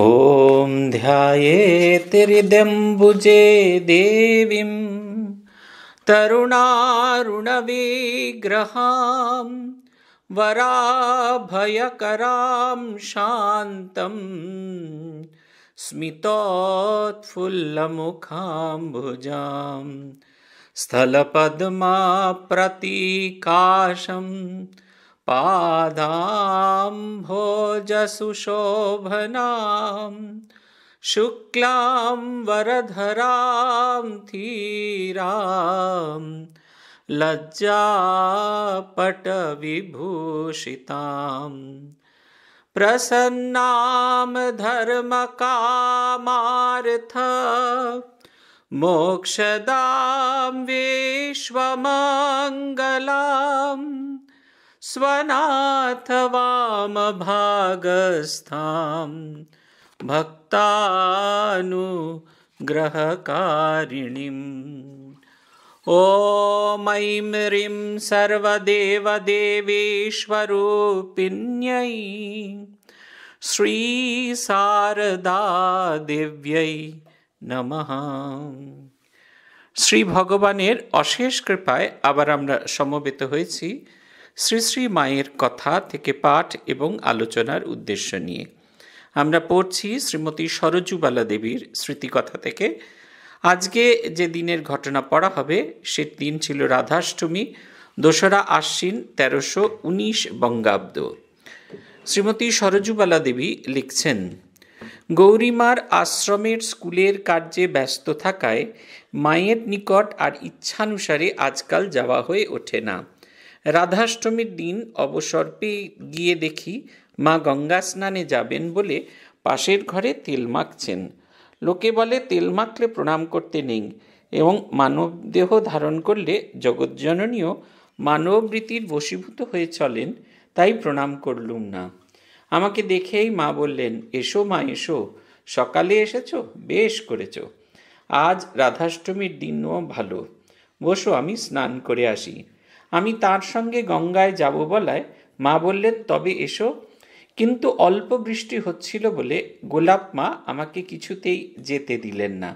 ॐ ध्याये तिरिदम्बुजे देवीं तरुणारुणविग्रहां वराभयकरां शान्तं भुजाम् स्थलपद्माप्रतिकाशम् पादाम्भोजसुशोभनां शुक्लां वरधरां धीरां लज्जापटविभूषितां प्रसन्नां कामार्थ मोक्षदां विश्वमङ्गलाम् स्वनाथ वाम स्वनाथवामभागस्थां भक्तानुग्रहकारिणीम् ॐ ऐं ह्रीं सर्वदेवदेवीश्वरूपिण्यै শ্রীসারদাদেব্যই নমঃ শ্রী ভগবানের অশেষ কৃপায় আবার আমরা সমবেত হয়েছি শ্রী শ্রী মায়ের কথা থেকে পাঠ এবং আলোচনার উদ্দেশ্য নিয়ে আমরা পড়ছি শ্রীমতী সরজুবালা দেবীর স্মৃতিকথা থেকে আজকে যে দিনের ঘটনা পড়া হবে সে দিন ছিল রাধাষ্টমী দোসরা আশ্বিন তেরোশো উনিশ বঙ্গাব্দ শ্রীমতী সরজুবালা দেবী লিখছেন গৌরীমার আশ্রমের স্কুলের কার্যে ব্যস্ত থাকায় মায়ের নিকট আর ইচ্ছানুসারে আজকাল যাওয়া হয়ে ওঠে না রাধাষ্টমীর দিন অবসর পেয়ে গিয়ে দেখি মা গঙ্গা স্নানে যাবেন বলে পাশের ঘরে তেল মাখছেন লোকে বলে তেল মাখলে প্রণাম করতে নেই এবং মানব দেহ ধারণ করলে জগৎজননীয় মানবৃতির বশীভূত হয়ে চলেন তাই প্রণাম করলুম না আমাকে দেখেই মা বললেন এসো মা এসো সকালে এসেছ বেশ করেছ আজ রাধাষ্টমীর দিনও ভালো বসো আমি স্নান করে আসি আমি তার সঙ্গে গঙ্গায় যাব বলায় মা বললেন তবে এসো কিন্তু অল্প বৃষ্টি হচ্ছিল বলে গোলাপ মা আমাকে কিছুতেই যেতে দিলেন না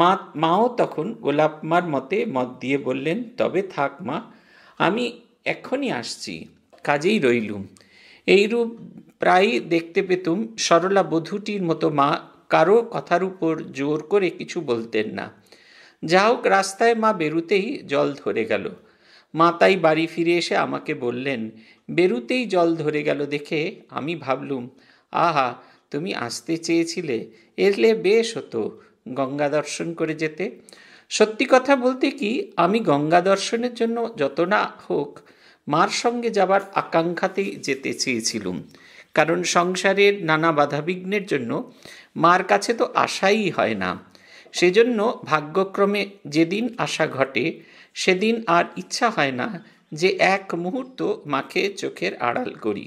মা মাও তখন গোলাপ মার মতে মত দিয়ে বললেন তবে থাক মা আমি এখনই আসছি কাজেই রইলুম এইরূপ প্রায় দেখতে পেতুম সরলা বধূটির মতো মা কারো কথার উপর জোর করে কিছু বলতেন না যা হোক রাস্তায় মা বেরুতেই জল ধরে গেল মাতাই বাড়ি ফিরে এসে আমাকে বললেন বেরুতেই জল ধরে গেল দেখে আমি ভাবলুম আহা তুমি আসতে চেয়েছিলে এলে বেশ হতো গঙ্গা দর্শন করে যেতে সত্যি কথা বলতে কি আমি গঙ্গা দর্শনের জন্য যত না হোক মার সঙ্গে যাবার আকাঙ্ক্ষাতেই যেতে চেয়েছিলুম কারণ সংসারের নানা বাধাবিঘ্নের জন্য মার কাছে তো আশাই হয় না সেজন্য ভাগ্যক্রমে যেদিন আশা ঘটে সেদিন আর ইচ্ছা হয় না যে এক মুহূর্ত মাকে চোখের আড়াল করি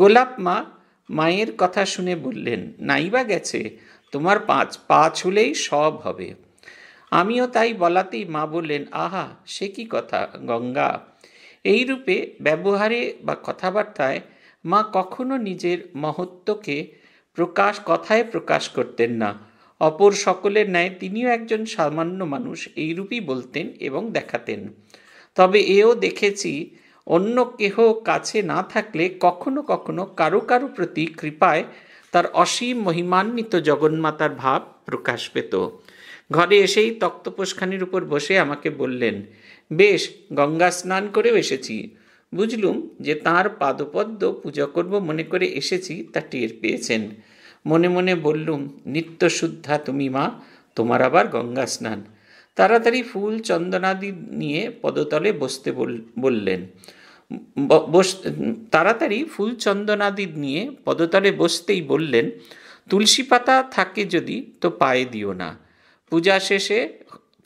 গোলাপ মা মায়ের কথা শুনে বললেন নাইবা গেছে তোমার পাঁচ পা ছুলেই সব হবে আমিও তাই বলাতেই মা বললেন আহা সে কি কথা গঙ্গা এই রূপে ব্যবহারে বা কথাবার্তায় মা কখনো নিজের মহত্বকে প্রকাশ কথায় প্রকাশ করতেন না অপর সকলের ন্যায় তিনিও একজন সামান্য মানুষ এইরূপই বলতেন এবং দেখাতেন তবে এও দেখেছি অন্য কেহ কাছে না থাকলে কখনো কখনো কারো কারো প্রতি কৃপায় তার অসীম মহিমান্বিত জগন্মাতার ভাব প্রকাশ পেত ঘরে এসেই তক্তপোষখানির উপর বসে আমাকে বললেন বেশ গঙ্গা স্নান করেও এসেছি বুঝলুম যে তার পাদপদ্ম পূজা করব মনে করে এসেছি তা টের পেয়েছেন মনে মনে বললুম নিত্যশুদ্ধা তুমি মা তোমার আবার গঙ্গা স্নান তাড়াতাড়ি ফুল চন্দনাদি নিয়ে পদতলে বসতে বললেন বস তাড়াতাড়ি ফুল চন্দনাদি নিয়ে পদতলে বসতেই বললেন তুলসী পাতা থাকে যদি তো পায়ে দিও না পূজা শেষে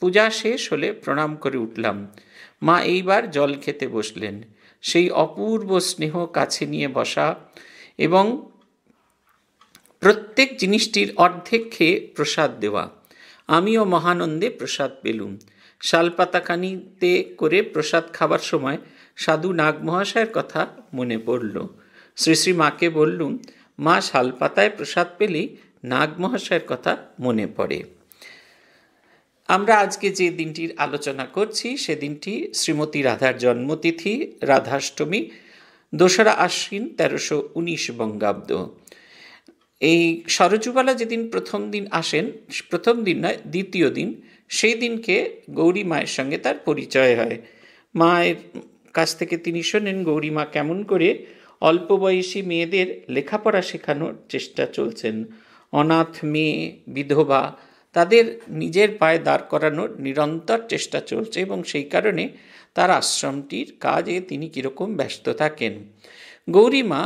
পূজা শেষ হলে প্রণাম করে উঠলাম মা এইবার জল খেতে বসলেন সেই অপূর্ব স্নেহ কাছে নিয়ে বসা এবং প্রত্যেক জিনিসটির অর্ধেক খেয়ে প্রসাদ দেওয়া আমিও মহানন্দে প্রসাদ পেলুম শালপাতাকানিতে করে প্রসাদ খাবার সময় সাধু নাগমহাশয়ের কথা মনে পড়ল শ্রী শ্রী মাকে বললুম মা শালপাতায় প্রসাদ পেলেই নাগমহাশয়ের কথা মনে পড়ে আমরা আজকে যে দিনটির আলোচনা করছি সেদিনটি শ্রীমতী রাধার জন্মতিথি রাধাষ্টমী দোসরা আশ্বিন তেরোশো উনিশ বঙ্গাব্দ এই সরজুবালা যেদিন প্রথম দিন আসেন প্রথম দিন নয় দ্বিতীয় দিন সেই দিনকে গৌরী মায়ের সঙ্গে তার পরিচয় হয় মায়ের কাছ থেকে তিনি শোনেন গৌরী মা কেমন করে অল্প বয়সী মেয়েদের লেখাপড়া শেখানোর চেষ্টা চলছেন অনাথ মেয়ে বিধবা তাদের নিজের পায়ে দাঁড় করানোর নিরন্তর চেষ্টা চলছে এবং সেই কারণে তার আশ্রমটির কাজে তিনি কীরকম ব্যস্ত থাকেন গৌরীমা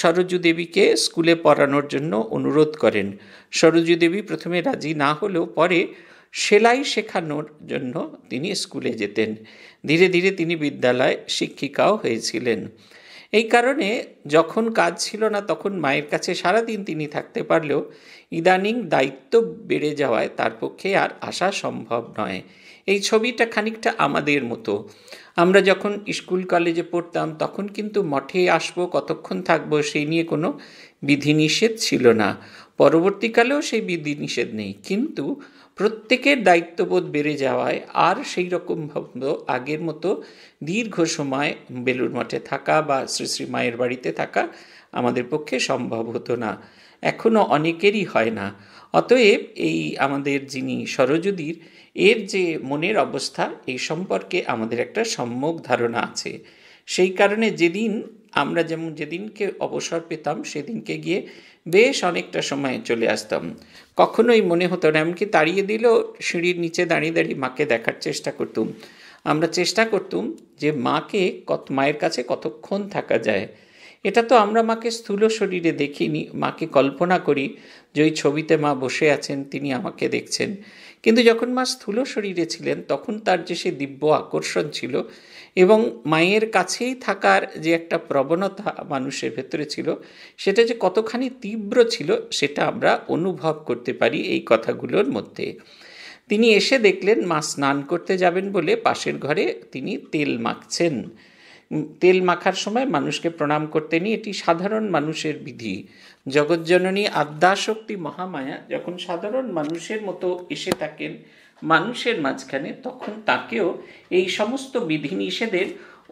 সরজু দেবীকে স্কুলে পড়ানোর জন্য অনুরোধ করেন সরজু দেবী প্রথমে রাজি না হলেও পরে সেলাই শেখানোর জন্য তিনি স্কুলে যেতেন ধীরে ধীরে তিনি বিদ্যালয় শিক্ষিকাও হয়েছিলেন এই কারণে যখন কাজ ছিল না তখন মায়ের কাছে সারাদিন তিনি থাকতে পারলেও ইদানিং দায়িত্ব বেড়ে যাওয়ায় তার পক্ষে আর আসা সম্ভব নয় এই ছবিটা খানিকটা আমাদের মতো আমরা যখন স্কুল কলেজে পড়তাম তখন কিন্তু মঠে আসবো কতক্ষণ থাকবো সেই নিয়ে কোনো বিধিনিষেধ ছিল না পরবর্তীকালেও সেই বিধিনিষেধ নেই কিন্তু প্রত্যেকের দায়িত্ববোধ বেড়ে যাওয়ায় আর সেই রকম আগের মতো দীর্ঘ সময় বেলুর মঠে থাকা বা শ্রী শ্রী মায়ের বাড়িতে থাকা আমাদের পক্ষে সম্ভব হতো না এখনও অনেকেরই হয় না অতএব এই আমাদের যিনি সরজুদীর এর যে মনের অবস্থা এই সম্পর্কে আমাদের একটা সম্যক ধারণা আছে সেই কারণে যেদিন আমরা যেমন যেদিনকে অবসর পেতাম সেদিনকে গিয়ে বেশ অনেকটা সময়ে চলে আসতাম কখনোই মনে হতো না এমনকি তাড়িয়ে দিলেও সিঁড়ির নিচে দাঁড়িয়ে দাঁড়িয়ে মাকে দেখার চেষ্টা করতুম আমরা চেষ্টা করতুম যে মাকে কত মায়ের কাছে কতক্ষণ থাকা যায় এটা তো আমরা মাকে স্থূল শরীরে দেখিনি মাকে কল্পনা করি যে ওই ছবিতে মা বসে আছেন তিনি আমাকে দেখছেন কিন্তু যখন মা স্থূল শরীরে ছিলেন তখন তার যে সে দিব্য আকর্ষণ ছিল এবং মায়ের কাছেই থাকার যে একটা প্রবণতা মানুষের ভেতরে ছিল সেটা যে কতখানি তীব্র ছিল সেটা আমরা অনুভব করতে পারি এই কথাগুলোর মধ্যে তিনি এসে দেখলেন মা স্নান করতে যাবেন বলে পাশের ঘরে তিনি তেল মাখছেন তেল মাখার সময় মানুষকে প্রণাম করতে নিই এটি সাধারণ মানুষের বিধি জগৎজননী আদ্যাশক্তি মহামায়া যখন সাধারণ মানুষের মতো এসে থাকেন মানুষের মাঝখানে তখন তাকেও এই সমস্ত বিধিনিষেধের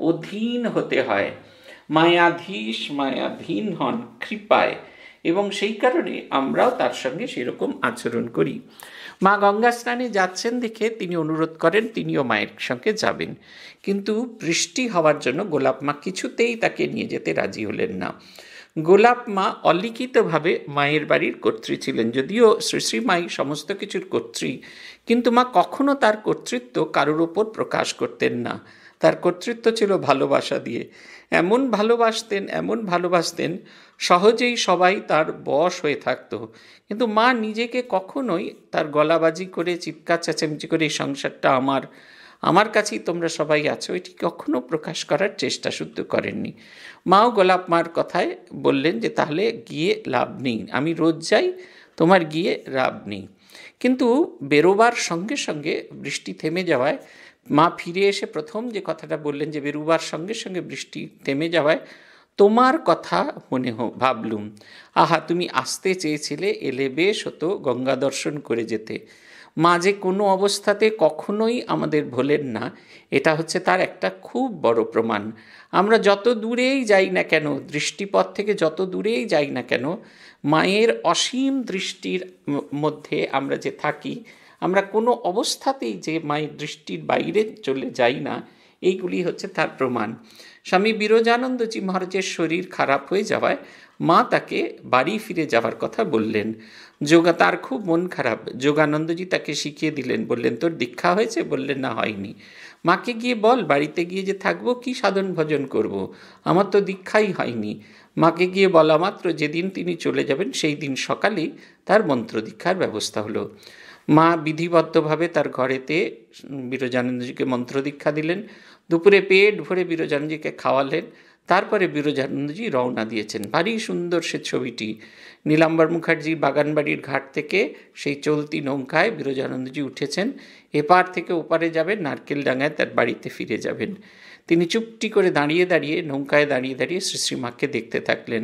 অধীন হতে হয় মায়াধীশ মায়াধীন হন কৃপায় এবং সেই কারণে আমরাও তার সঙ্গে সেরকম আচরণ করি মা গঙ্গা স্নানে যাচ্ছেন দেখে তিনি অনুরোধ করেন তিনিও মায়ের সঙ্গে যাবেন কিন্তু বৃষ্টি হওয়ার জন্য গোলাপ মা কিছুতেই তাকে নিয়ে যেতে রাজি হলেন না গোলাপ মা অলিখিতভাবে মায়ের বাড়ির কর্ত্রী ছিলেন যদিও শ্রী মাই সমস্ত কিছুর কর্ত্রী কিন্তু মা কখনো তার কর্তৃত্ব কারোর ওপর প্রকাশ করতেন না তার কর্তৃত্ব ছিল ভালোবাসা দিয়ে এমন ভালোবাসতেন এমন ভালোবাসতেন সহজেই সবাই তার বশ হয়ে থাকতো কিন্তু মা নিজেকে কখনোই তার গলাবাজি করে চিৎকার চেঁচামেচি করে এই সংসারটা আমার আমার কাছেই তোমরা সবাই আছো এটি কখনো প্রকাশ করার চেষ্টা শুদ্ধ করেননি মাও গোলাপ মার কথায় বললেন যে তাহলে গিয়ে লাভ নেই আমি রোজ যাই তোমার গিয়ে লাভ নেই কিন্তু বেরোবার সঙ্গে সঙ্গে বৃষ্টি থেমে যাওয়ায় মা ফিরে এসে প্রথম যে কথাটা বললেন যে বেরুবার সঙ্গে সঙ্গে বৃষ্টি থেমে যাওয়ায় তোমার কথা মনে হো ভাবলুম আহা তুমি আসতে চেয়েছিলে এলে বেশ হতো গঙ্গা দর্শন করে যেতে মা যে কোনো অবস্থাতে কখনোই আমাদের ভোলেন না এটা হচ্ছে তার একটা খুব বড় প্রমাণ আমরা যত দূরেই যাই না কেন দৃষ্টিপথ থেকে যত দূরেই যাই না কেন মায়ের অসীম দৃষ্টির মধ্যে আমরা যে থাকি আমরা কোনো অবস্থাতেই যে মায়ের দৃষ্টির বাইরে চলে যাই না এইগুলি হচ্ছে তার প্রমাণ স্বামী বিরজানন্দজি মহারাজের শরীর খারাপ হয়ে যাওয়ায় মা তাকে বাড়ি ফিরে যাওয়ার কথা বললেন যোগা তার খুব মন খারাপ যোগানন্দজি তাকে শিখিয়ে দিলেন বললেন তোর দীক্ষা হয়েছে বললেন না হয়নি মাকে গিয়ে বল বাড়িতে গিয়ে যে থাকবো কি সাধন ভজন করব। আমার তো দীক্ষাই হয়নি মাকে গিয়ে বলা মাত্র যেদিন তিনি চলে যাবেন সেই দিন সকালেই তার মন্ত্র দীক্ষার ব্যবস্থা হলো মা বিধিবদ্ধভাবে তার ঘরেতে বিরজানন্দজিকে মন্ত্র দীক্ষা দিলেন দুপুরে পেট ভরে বিরজানন্দজিকে খাওয়ালেন তারপরে বিরজানন্দজি রওনা দিয়েছেন ভারী সুন্দর সে ছবিটি নীলাম্বর মুখার্জি বাগানবাড়ির ঘাট থেকে সেই চলতি নৌকায় বিরজানন্দজি উঠেছেন এপার থেকে ওপারে যাবেন নারকেল ডাঙায় তার বাড়িতে ফিরে যাবেন তিনি চুপটি করে দাঁড়িয়ে দাঁড়িয়ে নৌকায় দাঁড়িয়ে দাঁড়িয়ে শ্রী শ্রীমাকে দেখতে থাকলেন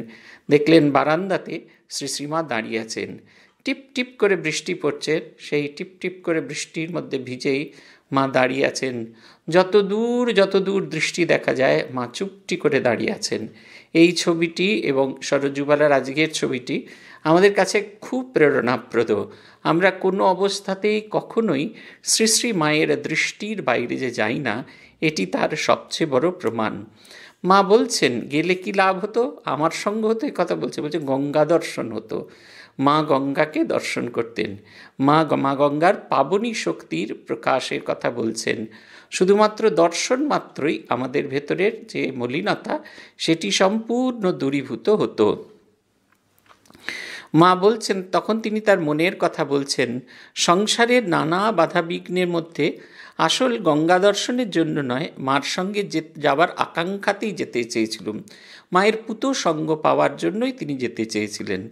দেখলেন বারান্দাতে শ্রী শ্রীমা দাঁড়িয়ে আছেন টিপ টিপ করে বৃষ্টি পড়ছে সেই টিপ টিপ করে বৃষ্টির মধ্যে ভিজেই মা দাঁড়িয়ে আছেন যত দূর যত দূর দৃষ্টি দেখা যায় মা চুপটি করে দাঁড়িয়ে আছেন এই ছবিটি এবং সরজুবালার আজকের ছবিটি আমাদের কাছে খুব প্রেরণাপ্রদ আমরা কোনো অবস্থাতেই কখনোই শ্রী শ্রী মায়ের দৃষ্টির বাইরে যে যাই না এটি তার সবচেয়ে বড় প্রমাণ মা বলছেন গেলে কি লাভ হতো আমার সঙ্গে হতো কথা বলছে বলছে গঙ্গা দর্শন হতো মা গঙ্গাকে দর্শন করতেন মা মা গঙ্গার পাবনী শক্তির প্রকাশের কথা বলছেন শুধুমাত্র দর্শন মাত্রই আমাদের ভেতরের যে মলিনতা সেটি সম্পূর্ণ দূরীভূত হতো মা বলছেন তখন তিনি তার মনের কথা বলছেন সংসারের নানা বাধাবিঘ্নের মধ্যে আসল গঙ্গা দর্শনের জন্য নয় মার সঙ্গে যে যাবার আকাঙ্ক্ষাতেই যেতে চেয়েছিলুম মায়ের পুতো সঙ্গ পাওয়ার জন্যই তিনি যেতে চেয়েছিলেন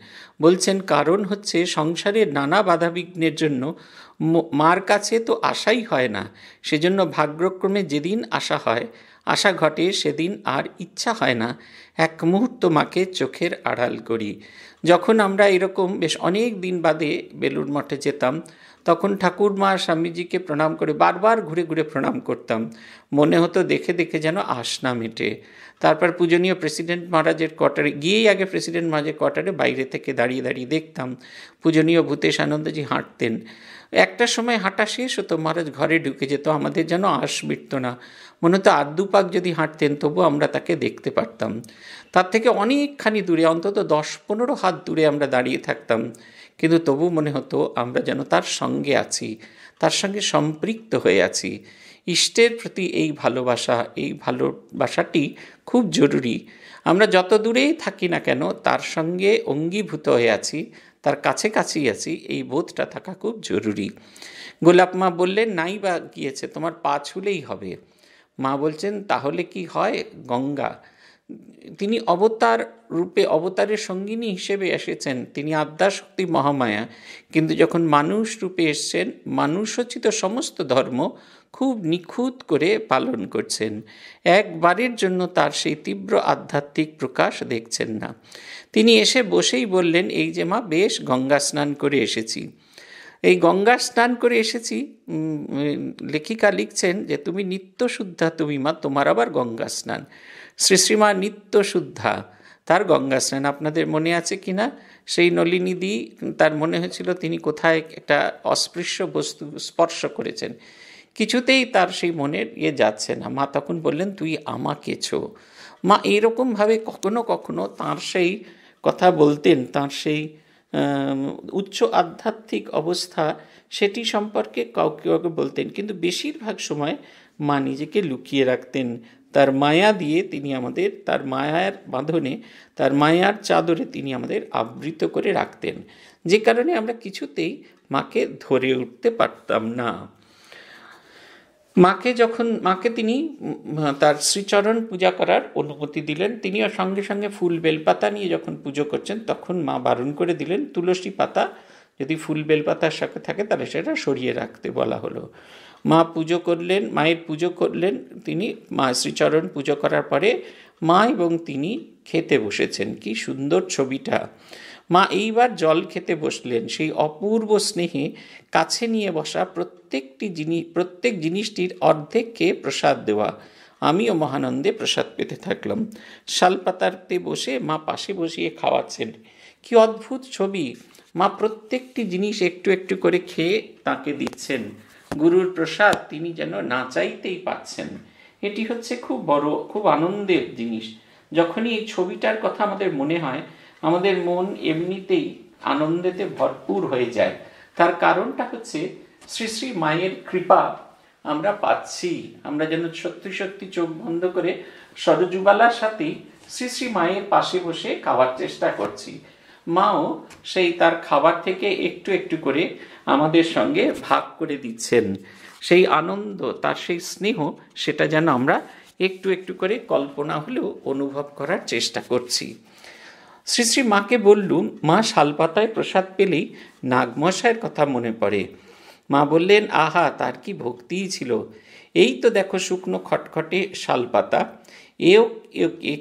বলছেন কারণ হচ্ছে সংসারের নানা বাধাবিঘ্নের জন্য মার কাছে তো আশাই হয় না সেজন্য ভাগ্যক্রমে যেদিন আশা হয় আশা ঘটে সেদিন আর ইচ্ছা হয় না এক মুহূর্ত মাকে চোখের আড়াল করি যখন আমরা এরকম বেশ অনেক দিন বাদে বেলুর মঠে যেতাম তখন ঠাকুরমা স্বামীজিকে প্রণাম করে বারবার ঘুরে ঘুরে প্রণাম করতাম মনে হতো দেখে দেখে যেন না মেটে তারপর পূজনীয় প্রেসিডেন্ট মহারাজের কোয়ার্টারে গিয়েই আগে প্রেসিডেন্ট মহারাজের কোয়ার্টারে বাইরে থেকে দাঁড়িয়ে দাঁড়িয়ে দেখতাম পূজনীয় ভূতেশ আনন্দজি হাঁটতেন একটা সময় হাঁটা শেষ হতো মহারাজ ঘরে ঢুকে যেত আমাদের যেন আশ মিটত না মনে হতো আর দুপাক যদি হাঁটতেন তবু আমরা তাকে দেখতে পারতাম তার থেকে অনেকখানি দূরে অন্তত দশ পনেরো হাত দূরে আমরা দাঁড়িয়ে থাকতাম কিন্তু তবু মনে হতো আমরা যেন তার সঙ্গে আছি তার সঙ্গে সম্পৃক্ত হয়ে আছি ইষ্টের প্রতি এই ভালোবাসা এই ভালোবাসাটি খুব জরুরি আমরা যত দূরেই থাকি না কেন তার সঙ্গে অঙ্গীভূত হয়ে আছি তার কাছে কাছেই আছি এই বোধটা থাকা খুব জরুরি গোলাপ মা বললেন নাই বা গিয়েছে তোমার পা ছুলেই হবে মা বলছেন তাহলে কি হয় গঙ্গা তিনি অবতার রূপে অবতারের সঙ্গিনী হিসেবে এসেছেন তিনি আদ্যাশক্তি মহামায়া কিন্তু যখন মানুষ রূপে এসছেন মানুষোচিত সমস্ত ধর্ম খুব নিখুঁত করে পালন করছেন একবারের জন্য তার সেই তীব্র আধ্যাত্মিক প্রকাশ দেখছেন না তিনি এসে বসেই বললেন এই যে মা বেশ গঙ্গা স্নান করে এসেছি এই গঙ্গা স্নান করে এসেছি লেখিকা লিখছেন যে তুমি নিত্য শুদ্ধা তুমি মা তোমার আবার গঙ্গা স্নান শ্রীশ্রীমা নিত্য শুদ্ধা তার গঙ্গা স্নান আপনাদের মনে আছে কি না সেই নলিনীদি তার মনে হয়েছিল তিনি কোথায় একটা অস্পৃশ্য বস্তু স্পর্শ করেছেন কিছুতেই তার সেই মনের ইয়ে যাচ্ছে না মা তখন বললেন তুই আমাকে ছো মা এইরকমভাবে কখনো কখনো তার সেই কথা বলতেন তার সেই উচ্চ আধ্যাত্মিক অবস্থা সেটি সম্পর্কে কাউকে কাউকে বলতেন কিন্তু বেশিরভাগ সময় মা নিজেকে লুকিয়ে রাখতেন তার মায়া দিয়ে তিনি আমাদের তার মায়ার বাঁধনে তার মায়ার চাদরে তিনি আমাদের আবৃত করে রাখতেন যে কারণে আমরা কিছুতেই মাকে ধরে উঠতে পারতাম না মাকে যখন মাকে তিনি তার শ্রীচরণ পূজা করার অনুমতি দিলেন তিনি সঙ্গে সঙ্গে ফুল বেলপাতা নিয়ে যখন পুজো করছেন তখন মা বারণ করে দিলেন তুলসী পাতা যদি ফুল বেলপাতার সাথে থাকে তাহলে সেটা সরিয়ে রাখতে বলা হলো মা পুজো করলেন মায়ের পুজো করলেন তিনি মা শ্রীচরণ পুজো করার পরে মা এবং তিনি খেতে বসেছেন কি সুন্দর ছবিটা মা এইবার জল খেতে বসলেন সেই অপূর্ব স্নেহে কাছে নিয়ে বসা প্রত্যেকটি জিনিস প্রত্যেক জিনিসটির অর্ধেক খেয়ে প্রসাদ দেওয়া আমিও মহানন্দে প্রসাদ পেতে থাকলাম শালপাতাতে বসে মা পাশে বসিয়ে খাওয়াচ্ছেন কি অদ্ভুত ছবি মা প্রত্যেকটি জিনিস একটু একটু করে খেয়ে তাকে দিচ্ছেন গুরুর প্রসাদ তিনি যেন না চাইতেই পাচ্ছেন এটি হচ্ছে খুব বড় খুব আনন্দের জিনিস যখনই এই ছবিটার কথা আমাদের মনে হয় আমাদের মন এমনিতেই আনন্দেতে ভরপুর হয়ে যায় তার কারণটা হচ্ছে শ্রী শ্রী মায়ের কৃপা আমরা পাচ্ছি আমরা যেন সত্যি সত্যি চোখ বন্ধ করে সরজুবালার সাথে শ্রী শ্রী মায়ের পাশে বসে খাওয়ার চেষ্টা করছি মাও সেই তার খাবার থেকে একটু একটু করে আমাদের সঙ্গে ভাগ করে দিচ্ছেন সেই আনন্দ তার সেই স্নেহ সেটা যেন আমরা একটু একটু করে কল্পনা হলেও অনুভব করার চেষ্টা করছি শ্রী শ্রী মাকে বললুম মা শালপাতায় প্রসাদ পেলেই নাগমশায়ের কথা মনে পড়ে মা বললেন আহা তার কি ভক্তিই ছিল এই তো দেখো শুকনো খটখটে শালপাতা এও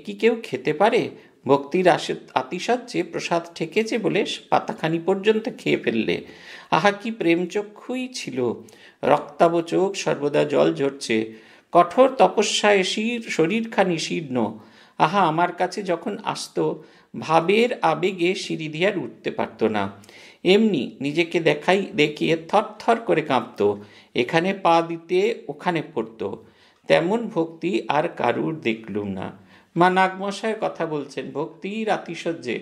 কি কেউ খেতে পারে ভক্তির আতিশয্যে প্রসাদ ঠেকেছে বলে পাতাখানি পর্যন্ত খেয়ে ফেললে আহা কি প্রেমচক্ষুই ছিল রক্তাব চোখ সর্বদা জল ঝরছে কঠোর তপস্যায় শির শরীরখানি শীর্ণ আহা আমার কাছে যখন আসত ভাবের আবেগে সিঁড়ি দিয়ে উঠতে পারত না এমনি নিজেকে দেখাই দেখিয়ে থরথর করে কাঁপত এখানে পা দিতে ওখানে পড়ত তেমন ভক্তি আর কারুর দেখলুম না মা নাগমশায়ের কথা বলছেন ভক্তির আতিশয্যে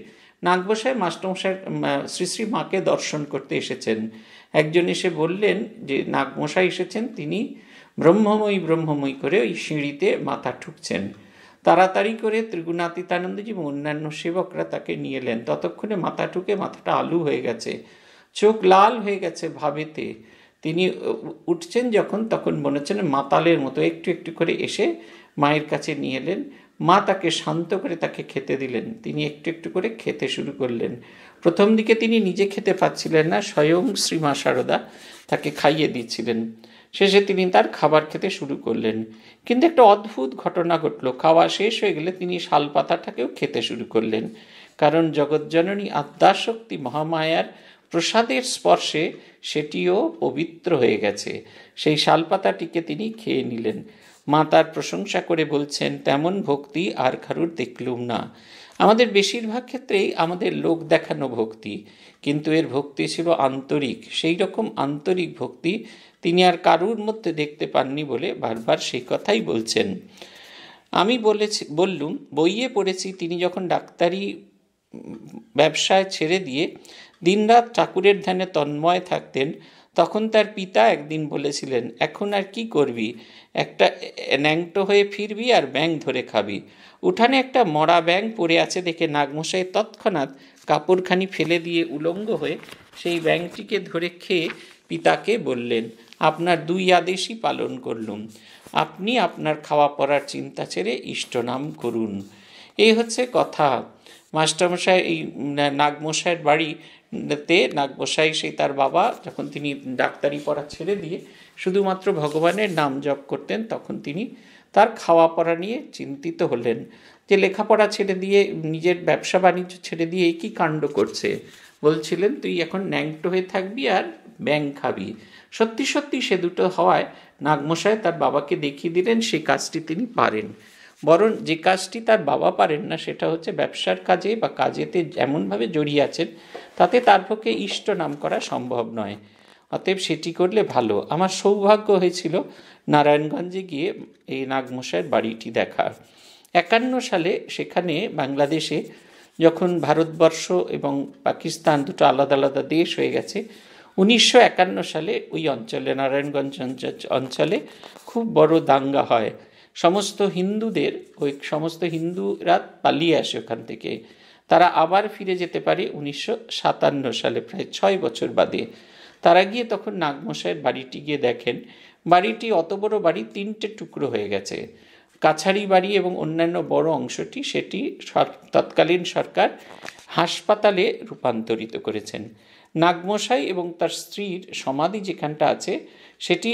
নাগমশায় মাস্টমশায় শ্রী শ্রী মাকে দর্শন করতে এসেছেন একজন এসে বললেন যে নাগমশাই এসেছেন তিনি ব্রহ্মময়ী ব্রহ্মময়ী করে ওই সিঁড়িতে মাথা ঠুকছেন তাড়াতাড়ি করে ত্রিগুণাতীতানন্দজি এবং অন্যান্য সেবকরা তাকে নিয়ে এলেন ততক্ষণে মাথা ঠুকে মাথাটা আলু হয়ে গেছে চোখ লাল হয়ে গেছে ভাবেতে তিনি উঠছেন যখন তখন মনে হচ্ছেন মাতালের মতো একটু একটু করে এসে মায়ের কাছে নিয়ে এলেন মা তাকে শান্ত করে তাকে খেতে দিলেন তিনি একটু একটু করে খেতে শুরু করলেন প্রথম দিকে তিনি নিজে খেতে পাচ্ছিলেন না স্বয়ং শ্রীমা সারদা তাকে খাইয়ে দিচ্ছিলেন শেষে তিনি তার খাবার খেতে শুরু করলেন কিন্তু একটা অদ্ভুত ঘটনা ঘটল খাওয়া শেষ হয়ে গেলে তিনি শাল পাতাটাকেও খেতে শুরু করলেন কারণ জগৎজননী আদ্যাশক্তি মহামায়ার প্রসাদের স্পর্শে সেটিও পবিত্র হয়ে গেছে সেই শালপাতাটিকে তিনি খেয়ে নিলেন মা তার প্রশংসা করে বলছেন তেমন ভক্তি আর কারুর দেখলুম না আমাদের বেশিরভাগ ক্ষেত্রেই আমাদের লোক দেখানো ভক্তি কিন্তু এর ভক্তি ছিল আন্তরিক সেই রকম আন্তরিক ভক্তি তিনি আর কারুর মধ্যে দেখতে পাননি বলে বারবার সেই কথাই বলছেন আমি বলেছি বললুম বইয়ে পড়েছি তিনি যখন ডাক্তারি ব্যবসায় ছেড়ে দিয়ে দিনরাত ঠাকুরের ধ্যানে তন্ময় থাকতেন তখন তার পিতা একদিন বলেছিলেন এখন আর কি করবি একটা ন্যাংটো হয়ে ফিরবি আর ব্যাং ধরে খাবি উঠানে একটা মরা ব্যাং পড়ে আছে দেখে নাগমশাই তৎক্ষণাৎ কাপড়খানি ফেলে দিয়ে উলঙ্গ হয়ে সেই ব্যাংটিকে ধরে খেয়ে পিতাকে বললেন আপনার দুই আদেশই পালন করলুম আপনি আপনার খাওয়া পড়ার চিন্তা ছেড়ে ইষ্টনাম করুন এই হচ্ছে কথা মাস্টারমশাই এই নাগমশাইয়ের বাড়ি তে নাগবসাই সেই তার বাবা যখন তিনি ডাক্তারি পড়া ছেড়ে দিয়ে শুধুমাত্র ভগবানের নাম জপ করতেন তখন তিনি তার খাওয়া পড়া নিয়ে চিন্তিত হলেন যে লেখাপড়া ছেড়ে দিয়ে নিজের ব্যবসা বাণিজ্য ছেড়ে দিয়ে কী কাণ্ড করছে বলছিলেন তুই এখন ন্যাংটো হয়ে থাকবি আর ব্যাং খাবি সত্যি সত্যি সে দুটো হওয়ায় নাগমশায় তার বাবাকে দেখিয়ে দিলেন সেই কাজটি তিনি পারেন বরং যে কাজটি তার বাবা পারেন না সেটা হচ্ছে ব্যবসার কাজে বা কাজেতে এমনভাবে জড়িয়ে আছেন তাতে তার পক্ষে ইষ্ট নাম করা সম্ভব নয় অতএব সেটি করলে ভালো আমার সৌভাগ্য হয়েছিল নারায়ণগঞ্জে গিয়ে এই নাগমশাইয়ের বাড়িটি দেখা একান্ন সালে সেখানে বাংলাদেশে যখন ভারতবর্ষ এবং পাকিস্তান দুটো আলাদা আলাদা দেশ হয়ে গেছে উনিশশো সালে ওই অঞ্চলে নারায়ণগঞ্জ অঞ্চলে খুব বড় দাঙ্গা হয় সমস্ত হিন্দুদের ওই সমস্ত হিন্দুরা পালিয়ে আসে ওখান থেকে তারা আবার ফিরে যেতে পারে উনিশশো সালে প্রায় ছয় বছর বাদে তারা গিয়ে তখন নাগমশাইয়ের বাড়িটি গিয়ে দেখেন বাড়িটি অত বড় বাড়ি তিনটে টুকরো হয়ে গেছে কাছারি বাড়ি এবং অন্যান্য বড় অংশটি সেটি তৎকালীন সরকার হাসপাতালে রূপান্তরিত করেছেন নাগমশাই এবং তার স্ত্রীর সমাধি যেখানটা আছে সেটি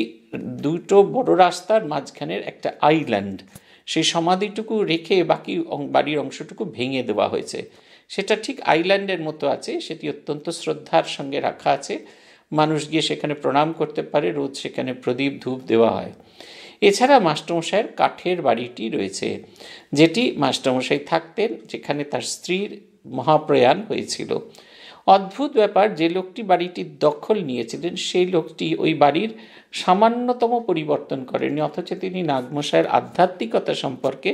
দুটো বড় রাস্তার মাঝখানের একটা আইল্যান্ড সেই সমাধিটুকু রেখে বাকি বাড়ির অংশটুকু ভেঙে দেওয়া হয়েছে সেটা ঠিক আইল্যান্ডের মতো আছে সেটি অত্যন্ত শ্রদ্ধার সঙ্গে রাখা আছে মানুষ গিয়ে সেখানে প্রণাম করতে পারে রোজ সেখানে প্রদীপ ধূপ দেওয়া হয় এছাড়া মাস্টারমশাইয়ের কাঠের বাড়িটি রয়েছে যেটি মাস্টারমশাই থাকতেন যেখানে তার স্ত্রীর মহাপ্রয়াণ হয়েছিল অদ্ভুত ব্যাপার যে লোকটি বাড়িটির দখল নিয়েছিলেন সেই লোকটি ওই বাড়ির সামান্যতম পরিবর্তন করেনি অথচ তিনি নাগমশায়ের আধ্যাত্মিকতা সম্পর্কে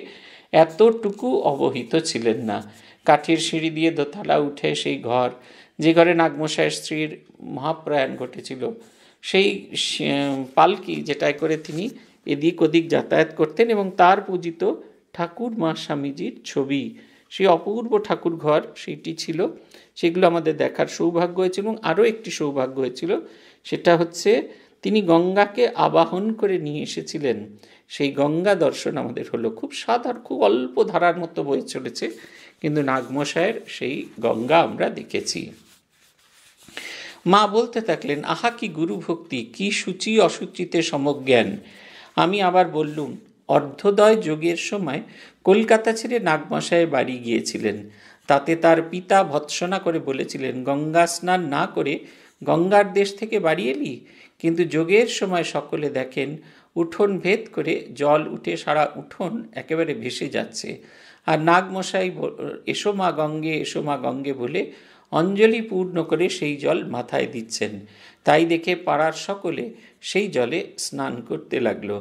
এতটুকু অবহিত ছিলেন না কাঠের সিঁড়ি দিয়ে দোতলা উঠে সেই ঘর যে ঘরে নাগমশায়ের স্ত্রীর মহাপ্রয়াণ ঘটেছিল সেই পালকি যেটায় করে তিনি এদিক ওদিক যাতায়াত করতেন এবং তার পূজিত ঠাকুর মা স্বামীজির ছবি সেই অপূর্ব ঠাকুর ঘর সেইটি ছিল সেগুলো আমাদের দেখার সৌভাগ্য হয়েছিল এবং আরও একটি সৌভাগ্য হয়েছিল সেটা হচ্ছে তিনি গঙ্গাকে আবাহন করে নিয়ে এসেছিলেন সেই গঙ্গা দর্শন আমাদের হলো খুব সাধার খুব অল্প ধারার মতো বয়ে চলেছে কিন্তু নাগমশায়ের সেই গঙ্গা আমরা দেখেছি মা বলতে থাকলেন আহা কি গুরু ভক্তি কি সূচি অসূচিতে সমজ্ঞান আমি আবার বললুম অর্ধদয় যোগের সময় কলকাতা ছেড়ে নাগমশায় বাড়ি গিয়েছিলেন তাতে তার পিতা ভৎসনা করে বলেছিলেন গঙ্গা স্নান না করে গঙ্গার দেশ থেকে বাড়ি এলি কিন্তু যোগের সময় সকলে দেখেন উঠোন ভেদ করে জল উঠে সারা উঠোন একেবারে ভেসে যাচ্ছে আর নাগমশাই এসো মা গঙ্গে এসো মা গঙ্গে বলে অঞ্জলি পূর্ণ করে সেই জল মাথায় দিচ্ছেন তাই দেখে পাড়ার সকলে সেই জলে স্নান করতে লাগলো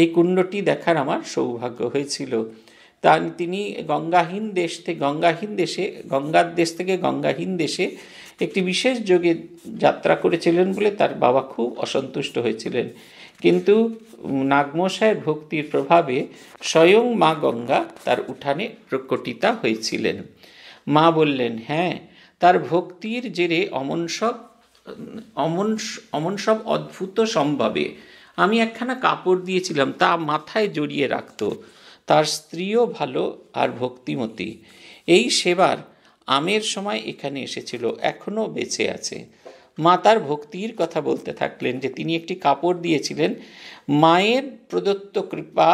এই কুণ্ডটি দেখার আমার সৌভাগ্য হয়েছিল তা তিনি গঙ্গাহীন দেশ থেকে গঙ্গাহীন দেশে গঙ্গার দেশ থেকে গঙ্গাহীন দেশে একটি বিশেষ যোগে যাত্রা করেছিলেন বলে তার বাবা খুব অসন্তুষ্ট হয়েছিলেন কিন্তু নাগমশায়ের ভক্তির প্রভাবে স্বয়ং মা গঙ্গা তার উঠানে প্রকটিতা হয়েছিলেন মা বললেন হ্যাঁ তার ভক্তির জেরে অমন সব অমন অমন সব অদ্ভুত সম্ভাবে আমি একখানা কাপড় দিয়েছিলাম তা মাথায় জড়িয়ে রাখতো তার স্ত্রীও ভালো আর ভক্তিমতী এই সেবার আমের সময় এখানে এসেছিল এখনও বেঁচে আছে মা তার ভক্তির কথা বলতে থাকলেন যে তিনি একটি কাপড় দিয়েছিলেন মায়ের প্রদত্ত কৃপা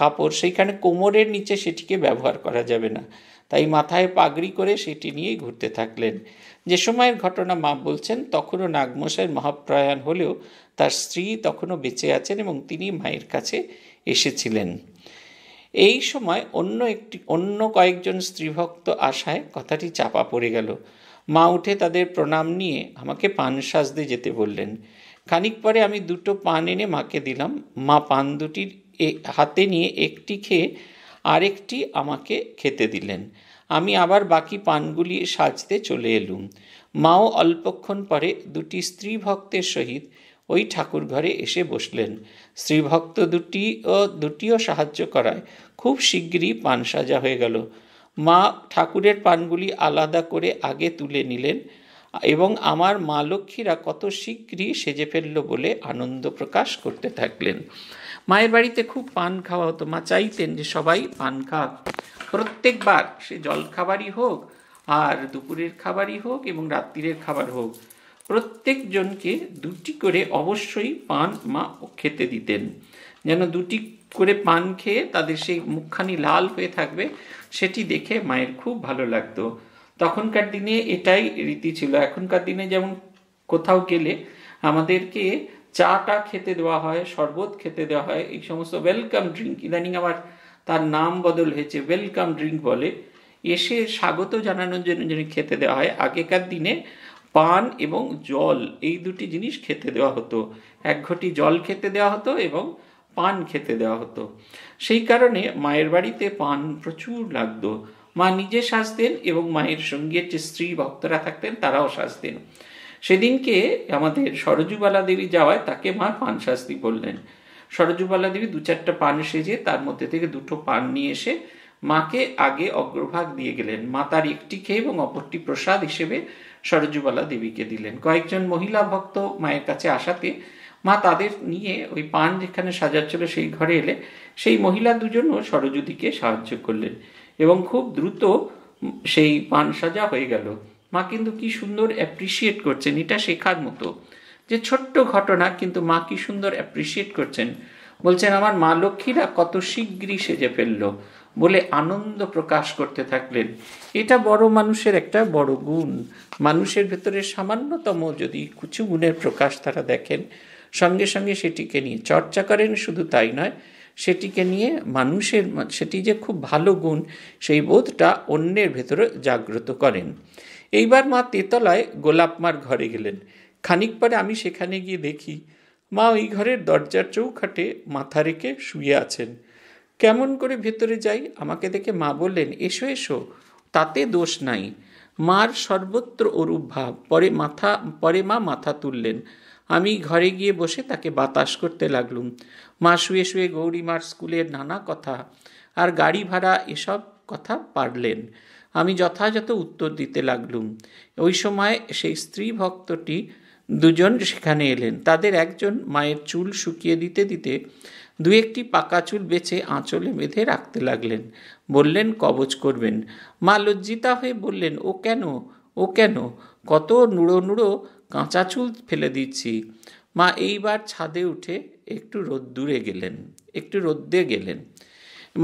কাপড় সেইখানে কোমরের নিচে সেটিকে ব্যবহার করা যাবে না তাই মাথায় পাগড়ি করে সেটি নিয়েই ঘুরতে থাকলেন যে সময়ের ঘটনা মা বলছেন তখনও নাগমশাই মহাপ্রয়াণ হলেও তার স্ত্রী তখনও বেঁচে আছেন এবং তিনি মায়ের কাছে এসেছিলেন এই সময় অন্য একটি অন্য কয়েকজন স্ত্রীভক্ত আশায় কথাটি চাপা পড়ে গেল মা উঠে তাদের প্রণাম নিয়ে আমাকে পান সাজতে যেতে বললেন খানিক পরে আমি দুটো পান এনে মাকে দিলাম মা পান দুটির হাতে নিয়ে একটি খেয়ে আরেকটি আমাকে খেতে দিলেন আমি আবার বাকি পানগুলি সাজতে চলে এলুম মাও অল্পক্ষণ পরে দুটি স্ত্রী ভক্তের সহিত ওই ঠাকুর ঘরে এসে বসলেন শ্রীভক্ত দুটি ও দুটিও সাহায্য করায় খুব শিগগিরই পান সাজা হয়ে গেল মা ঠাকুরের পানগুলি আলাদা করে আগে তুলে নিলেন এবং আমার মা লক্ষ্মীরা কত শীঘ্রই সেজে ফেললো বলে আনন্দ প্রকাশ করতে থাকলেন মায়ের বাড়িতে খুব পান খাওয়া হতো মা চাইতেন যে সবাই পান খাক প্রত্যেকবার সে জল খাবারই হোক আর দুপুরের খাবারই হোক এবং রাত্রিরের খাবার হোক প্রত্যেকজনকে দুটি করে অবশ্যই পান মা খেতে দিতেন যেন দুটি করে পান খেয়ে তাদের সেই মুখখানি লাল হয়ে থাকবে সেটি দেখে মায়ের খুব ভালো লাগতো তখনকার দিনে এটাই রীতি ছিল এখনকার দিনে যেমন কোথাও গেলে আমাদেরকে চাটা খেতে দেওয়া হয় শরবত খেতে দেওয়া হয় এই সমস্ত ওয়েলকাম ড্রিঙ্ক ইদানিং আবার তার নাম বদল হয়েছে ওয়েলকাম ড্রিঙ্ক বলে এসে স্বাগত জানানোর জন্য যেন খেতে দেওয়া হয় আগেকার দিনে পান এবং জল এই দুটি জিনিস খেতে দেওয়া হতো এক ঘটি জল খেতে দেওয়া হতো এবং পান খেতে দেওয়া হতো সেই কারণে মায়ের বাড়িতে পান প্রচুর লাগতো মা নিজে সাজতেন এবং মায়ের সঙ্গে যে স্ত্রী ভক্তরা থাকতেন তারাও সাজতেন সেদিনকে আমাদের সরজুবালা দেবী যাওয়ায় তাকে মা পান শাস্তি বললেন সরজুবালা দেবী দু চারটা পান সেজে তার মধ্যে থেকে দুটো পান নিয়ে এসে মাকে আগে অগ্রভাগ দিয়ে গেলেন মা তার একটি খেয়ে এবং অপরটি প্রসাদ হিসেবে সরজুবালা দেবীকে দিলেন কয়েকজন মহিলা ভক্ত মায়ের কাছে আসাতে মা তাদের নিয়ে ওই পান যেখানে সাজাচ্ছিল সেই ঘরে এলে সেই মহিলা দুজনও সরজুদিকে সাহায্য করলেন এবং খুব দ্রুত সেই পান সাজা হয়ে গেল মা কিন্তু কি সুন্দর অ্যাপ্রিসিয়েট করছেন এটা শেখার মতো যে ছোট্ট ঘটনা কিন্তু মা কি সুন্দর অ্যাপ্রিসিয়েট করছেন বলছেন আমার মা লক্ষ্মীরা কত শীঘ্রই সেজে ফেললো বলে আনন্দ প্রকাশ করতে থাকলেন এটা বড় মানুষের একটা বড় গুণ মানুষের ভেতরে সামান্যতম যদি কিছু গুণের প্রকাশ তারা দেখেন সঙ্গে সঙ্গে সেটিকে নিয়ে চর্চা করেন শুধু তাই নয় সেটিকে নিয়ে মানুষের সেটি যে খুব ভালো গুণ সেই বোধটা অন্যের ভেতরে জাগ্রত করেন এইবার মা তেতলায় গোলাপমার ঘরে গেলেন খানিক পরে আমি সেখানে গিয়ে দেখি মা ওই ঘরের দরজার চৌখাটে মাথা রেখে শুয়ে আছেন কেমন করে ভেতরে যাই আমাকে দেখে মা বললেন এসো এসো তাতে দোষ নাই মার সর্বত্র ওরূপ ভাব পরে মাথা পরে মা মাথা তুললেন আমি ঘরে গিয়ে বসে তাকে বাতাস করতে লাগলুম মা শুয়ে শুয়ে গৌরীমার স্কুলের নানা কথা আর গাড়ি ভাড়া এসব কথা পারলেন আমি যথাযথ উত্তর দিতে লাগলুম ওই সময় সেই স্ত্রী ভক্তটি দুজন সেখানে এলেন তাদের একজন মায়ের চুল শুকিয়ে দিতে দিতে দু একটি পাকা চুল বেছে আঁচলে বেঁধে রাখতে লাগলেন বললেন কবচ করবেন মা লজ্জিতা হয়ে বললেন ও কেন ও কেন কত নুড়ো নুড়ো কাঁচা চুল ফেলে দিচ্ছি মা এইবার ছাদে উঠে একটু রোদ্দুরে গেলেন একটু রোদ্দে গেলেন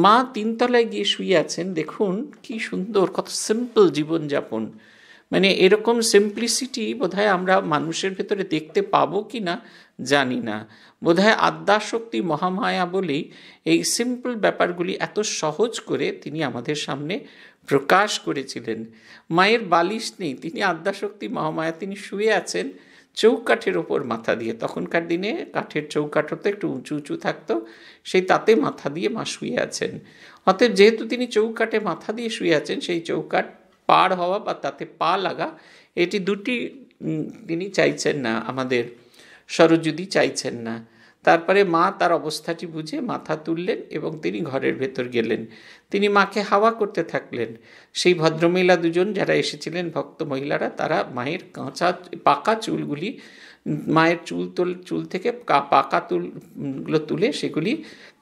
মা তিনতলায় গিয়ে শুয়ে আছেন দেখুন কি সুন্দর কত সিম্পল জীবনযাপন মানে এরকম সিম্পলিসিটি বোধ আমরা মানুষের ভেতরে দেখতে পাবো কি না জানি না বোধ হয় আদ্যাশক্তি মহামায়া বলেই এই সিম্পল ব্যাপারগুলি এত সহজ করে তিনি আমাদের সামনে প্রকাশ করেছিলেন মায়ের বালিশ নেই তিনি আদ্যাশক্তি মহামায়া তিনি শুয়ে আছেন চৌকাঠের ওপর মাথা দিয়ে তখনকার দিনে কাঠের চৌকাঠ হতো একটু উঁচু উঁচু থাকতো সেই তাতে মাথা দিয়ে মা শুয়ে আছেন অতএব যেহেতু তিনি চৌকাঠে মাথা দিয়ে শুয়ে আছেন সেই চৌকাঠ পার হওয়া বা তাতে পা লাগা এটি দুটি তিনি চাইছেন না আমাদের সরজুদি চাইছেন না তারপরে মা তার অবস্থাটি বুঝে মাথা তুললেন এবং তিনি ঘরের ভেতর গেলেন তিনি মাকে হাওয়া করতে থাকলেন সেই ভদ্রমহিলা দুজন যারা এসেছিলেন ভক্ত মহিলারা তারা মায়ের কাঁচা পাকা চুলগুলি মায়ের চুল তোল চুল থেকে পাকা তুলগুলো তুলে সেগুলি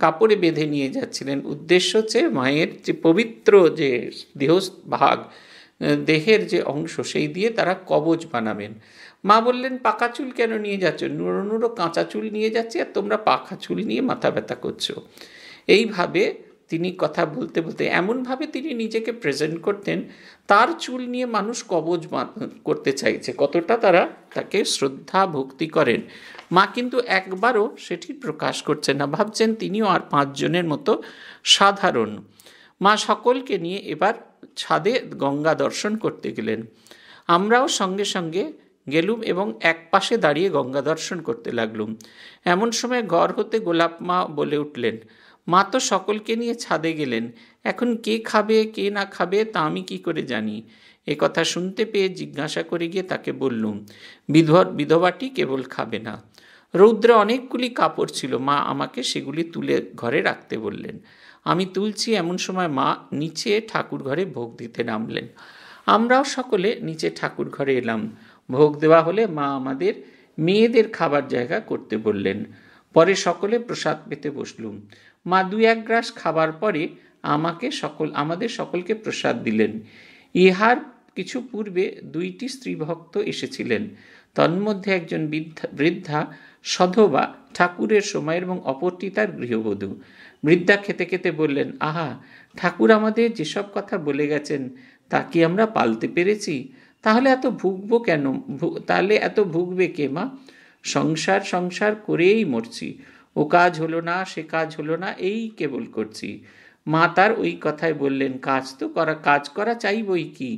কাপড়ে বেঁধে নিয়ে যাচ্ছিলেন উদ্দেশ্য হচ্ছে মায়ের যে পবিত্র যে দেহ ভাগ দেহের যে অংশ সেই দিয়ে তারা কবচ বানাবেন মা বললেন পাকা চুল কেন নিয়ে যাচ্ছ নুড়ো নুড়ো কাঁচা চুল নিয়ে যাচ্ছে আর তোমরা পাকা চুল নিয়ে মাথা ব্যথা করছো এইভাবে তিনি কথা বলতে বলতে এমনভাবে তিনি নিজেকে প্রেজেন্ট করতেন তার চুল নিয়ে মানুষ কবজ করতে চাইছে কতটা তারা তাকে শ্রদ্ধা ভক্তি করেন মা কিন্তু একবারও সেটি প্রকাশ করছেন না ভাবছেন তিনিও আর পাঁচজনের মতো সাধারণ মা সকলকে নিয়ে এবার ছাদে গঙ্গা দর্শন করতে গেলেন আমরাও সঙ্গে সঙ্গে গেলুম এবং এক পাশে দাঁড়িয়ে গঙ্গা দর্শন করতে লাগলুম এমন সময় ঘর হতে গোলাপ মা বলে উঠলেন মা তো সকলকে নিয়ে ছাদে গেলেন এখন কে খাবে কে না খাবে তা আমি কি করে জানি এ কথা শুনতে পেয়ে জিজ্ঞাসা করে গিয়ে তাকে বললুম বিধবা বিধবাটি কেবল খাবে না রৌদ্রে অনেকগুলি কাপড় ছিল মা আমাকে সেগুলি তুলে ঘরে রাখতে বললেন আমি তুলছি এমন সময় মা নিচে ঠাকুর ঘরে ভোগ দিতে নামলেন আমরাও সকলে নিচে ঠাকুর ঘরে এলাম ভোগ দেওয়া হলে মা আমাদের মেয়েদের খাবার জায়গা করতে বললেন পরে সকলে প্রসাদ পেতে বসলুম মা দু এক গ্রাস খাবার পরে আমাকে সকল আমাদের সকলকে প্রসাদ দিলেন ইহার কিছু পূর্বে দুইটি স্ত্রীভক্ত এসেছিলেন তন্মধ্যে একজন বৃদ্ধা সধবা ঠাকুরের সময়ের এবং অপরটি তার গৃহবধূ বৃদ্ধা খেতে খেতে বললেন আহা ঠাকুর আমাদের যেসব কথা বলে গেছেন তা কি আমরা পালতে পেরেছি তাহলে এত ভুগবো কেন তাহলে এত ভুগবে কে মা সংসার সংসার করেই মরছি ও কাজ হলো না সে কাজ হলো না এই কেবল করছি মা তার ওই কথায় বললেন কাজ তো করা কাজ করা চাইবই কি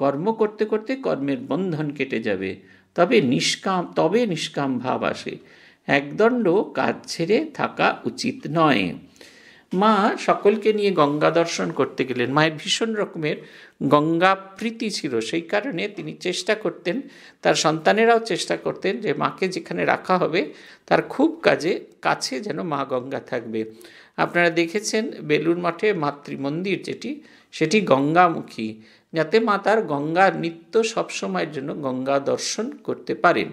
কর্ম করতে করতে কর্মের বন্ধন কেটে যাবে তবে নিষ্কাম তবে নিষ্কাম ভাব আসে একদণ্ড কাজ ছেড়ে থাকা উচিত নয় মা সকলকে নিয়ে গঙ্গা দর্শন করতে গেলেন মায়ের ভীষণ রকমের গঙ্গা প্রীতি ছিল সেই কারণে তিনি চেষ্টা করতেন তার সন্তানেরাও চেষ্টা করতেন যে মাকে যেখানে রাখা হবে তার খুব কাজে কাছে যেন মা গঙ্গা থাকবে আপনারা দেখেছেন বেলুর মঠে মাতৃমন্দির যেটি সেটি গঙ্গামুখী যাতে মা তার গঙ্গা নিত্য সবসময়ের জন্য গঙ্গা দর্শন করতে পারেন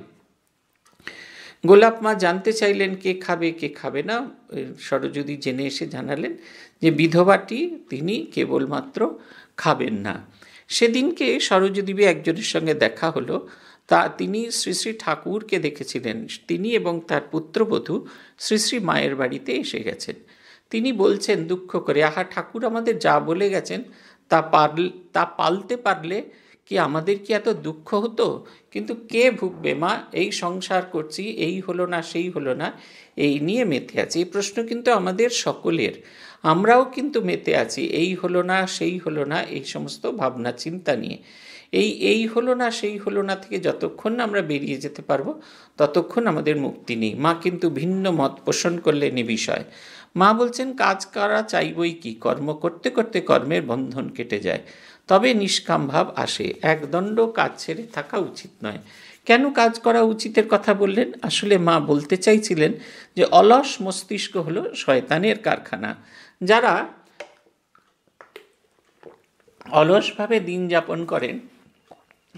গোলাপ মা জানতে চাইলেন কে খাবে কে খাবে না সরযুদি জেনে এসে জানালেন যে বিধবাটি তিনি কেবলমাত্র খাবেন না সেদিনকে সরযুদেবী একজনের সঙ্গে দেখা হলো তা তিনি শ্রী শ্রী ঠাকুরকে দেখেছিলেন তিনি এবং তার পুত্রবধূ শ্রী শ্রী মায়ের বাড়িতে এসে গেছেন তিনি বলছেন দুঃখ করে আহা ঠাকুর আমাদের যা বলে গেছেন তা পাল তা পালতে পারলে কি আমাদের কি এত দুঃখ হতো কিন্তু কে ভুগবে মা এই সংসার করছি এই হলো না সেই হলো না এই নিয়ে মেতে আছি এই প্রশ্ন কিন্তু আমাদের সকলের আমরাও কিন্তু মেতে আছি এই হলো না সেই হলো না এই সমস্ত ভাবনা চিন্তা নিয়ে এই এই হলো না সেই হলো না থেকে যতক্ষণ না আমরা বেরিয়ে যেতে পারবো ততক্ষণ আমাদের মুক্তি নেই মা কিন্তু ভিন্ন মত পোষণ করলেন এ বিষয় মা বলছেন কাজ করা চাইবই কি কর্ম করতে করতে কর্মের বন্ধন কেটে যায় তবে নিষ্কাম ভাব আসে একদণ্ড কাজ ছেড়ে থাকা উচিত নয় কেন কাজ করা উচিতের কথা বললেন আসলে মা বলতে চাইছিলেন যে অলস মস্তিষ্ক হলো শয়তানের কারখানা যারা অলসভাবে দিন যাপন করেন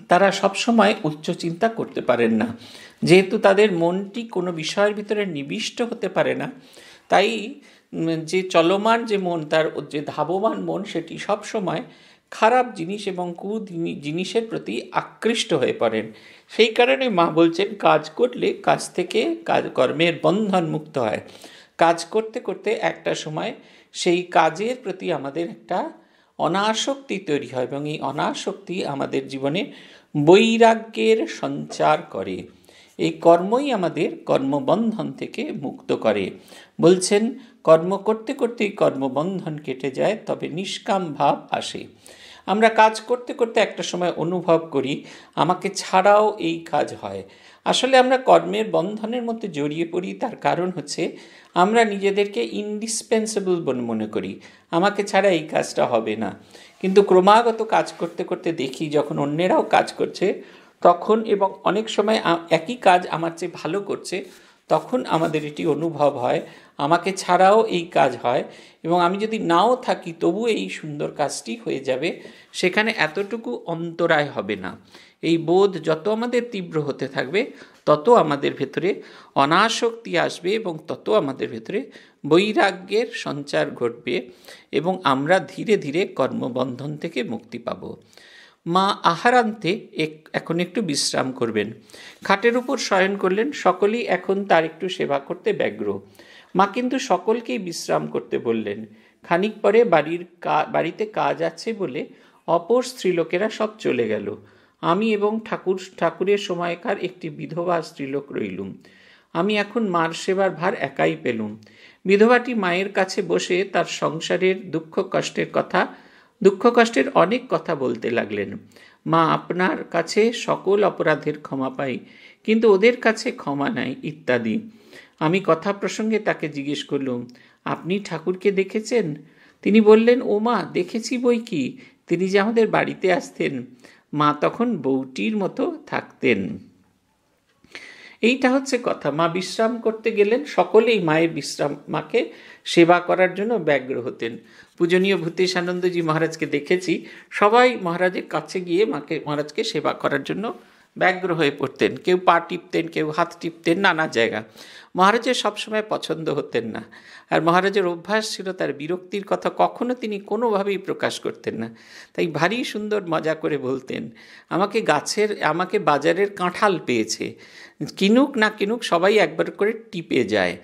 তারা সবসময় উচ্চ চিন্তা করতে পারেন না যেহেতু তাদের মনটি কোনো বিষয়ের ভিতরে নিবিষ্ট হতে পারে না তাই যে চলমান যে মন তার যে ধাবমান মন সেটি সবসময় খারাপ জিনিস এবং কু জিনিসের প্রতি আকৃষ্ট হয়ে পড়েন সেই কারণে মা বলছেন কাজ করলে কাজ থেকে কাজ কর্মের বন্ধন মুক্ত হয় কাজ করতে করতে একটা সময় সেই কাজের প্রতি আমাদের একটা অনাসক্তি তৈরি হয় এবং এই অনাসক্তি আমাদের জীবনে বৈরাগ্যের সঞ্চার করে এই কর্মই আমাদের কর্মবন্ধন থেকে মুক্ত করে বলছেন কর্ম করতে করতেই কর্মবন্ধন কেটে যায় তবে নিষ্কাম ভাব আসে আমরা কাজ করতে করতে একটা সময় অনুভব করি আমাকে ছাড়াও এই কাজ হয় আসলে আমরা কর্মের বন্ধনের মধ্যে জড়িয়ে পড়ি তার কারণ হচ্ছে আমরা নিজেদেরকে ইনডিসপেন্সেবল বলে মনে করি আমাকে ছাড়া এই কাজটা হবে না কিন্তু ক্রমাগত কাজ করতে করতে দেখি যখন অন্যেরাও কাজ করছে তখন এবং অনেক সময় একই কাজ আমার চেয়ে ভালো করছে তখন আমাদের এটি অনুভব হয় আমাকে ছাড়াও এই কাজ হয় এবং আমি যদি নাও থাকি তবু এই সুন্দর কাজটি হয়ে যাবে সেখানে এতটুকু অন্তরায় হবে না এই বোধ যত আমাদের তীব্র হতে থাকবে তত আমাদের ভেতরে অনাসক্তি আসবে এবং তত আমাদের ভেতরে বৈরাগ্যের সঞ্চার ঘটবে এবং আমরা ধীরে ধীরে কর্মবন্ধন থেকে মুক্তি পাব মা আহারান্তে এখন একটু বিশ্রাম করবেন খাটের উপর শয়ন করলেন সকলেই এখন তার একটু সেবা করতে ব্যগ্র মা কিন্তু সকলকেই বিশ্রাম করতে বললেন খানিক পরে বাড়ির বাড়িতে কাজ আছে বলে অপর স্ত্রীলোকেরা সব চলে গেল আমি এবং ঠাকুর ঠাকুরের সময়কার একটি বিধবা স্ত্রীলোক রইলুম আমি এখন মার সেবার ভার একাই পেলুম বিধবাটি মায়ের কাছে বসে তার সংসারের দুঃখ কষ্টের কথা দুঃখ কষ্টের অনেক কথা বলতে লাগলেন মা আপনার কাছে সকল অপরাধের ক্ষমা পাই কিন্তু ওদের কাছে ক্ষমা নাই ইত্যাদি আমি কথা প্রসঙ্গে তাকে জিজ্ঞেস করলুম আপনি ঠাকুরকে দেখেছেন তিনি বললেন ও মা দেখেছি বই কি তিনি যে আমাদের বাড়িতে আসতেন মা তখন বউটির মতো থাকতেন এইটা হচ্ছে কথা মা বিশ্রাম করতে গেলেন সকলেই মায়ের বিশ্রাম মাকে সেবা করার জন্য ব্যগ্র হতেন পূজনীয় ভূতেশানন্দজি মহারাজকে দেখেছি সবাই মহারাজের কাছে গিয়ে মাকে মহারাজকে সেবা করার জন্য ব্যগ্র হয়ে পড়তেন কেউ পা টিপতেন কেউ হাত টিপতেন নানা জায়গা মহারাজের সবসময় পছন্দ হতেন না আর মহারাজের অভ্যাস ছিল তার বিরক্তির কথা কখনো তিনি কোনোভাবেই প্রকাশ করতেন না তাই ভারী সুন্দর মজা করে বলতেন আমাকে গাছের আমাকে বাজারের কাঁঠাল পেয়েছে কিনুক না কিনুক সবাই একবার করে টিপে যায়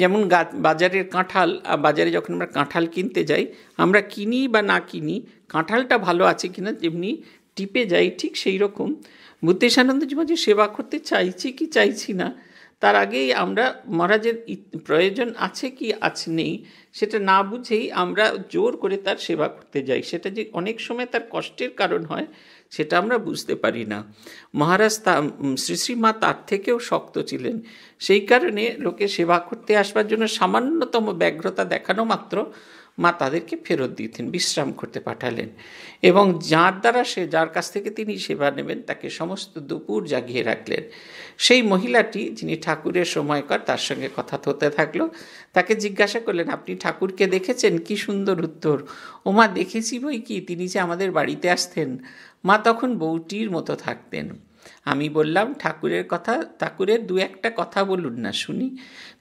যেমন বাজারের কাঁঠাল বাজারে যখন আমরা কাঁঠাল কিনতে যাই আমরা কিনি বা না কিনি কাঁঠালটা ভালো আছে কিনা যেমনি টিপে যাই ঠিক সেই রকম জীবন যে সেবা করতে চাইছি কি চাইছি না তার আগেই আমরা মহারাজের প্রয়োজন আছে কি আছে নেই সেটা না বুঝেই আমরা জোর করে তার সেবা করতে যাই সেটা যে অনেক সময় তার কষ্টের কারণ হয় সেটা আমরা বুঝতে পারি না মহারাজ তা শ্রী শ্রীমা তার থেকেও শক্ত ছিলেন সেই কারণে লোকে সেবা করতে আসবার জন্য সামান্যতম ব্যগ্রতা দেখানো মাত্র মা তাদেরকে ফেরত দিতেন বিশ্রাম করতে পাঠালেন এবং যার দ্বারা সে যার কাছ থেকে তিনি সেবা নেবেন তাকে সমস্ত দুপুর জাগিয়ে রাখলেন সেই মহিলাটি যিনি ঠাকুরের সময়কার তার সঙ্গে কথা হতে থাকলো তাকে জিজ্ঞাসা করলেন আপনি ঠাকুরকে দেখেছেন কি সুন্দর উত্তর ও মা দেখেছি বই কি তিনি যে আমাদের বাড়িতে আসতেন মা তখন বউটির মতো থাকতেন আমি বললাম ঠাকুরের কথা ঠাকুরের দু একটা কথা বলুন না শুনি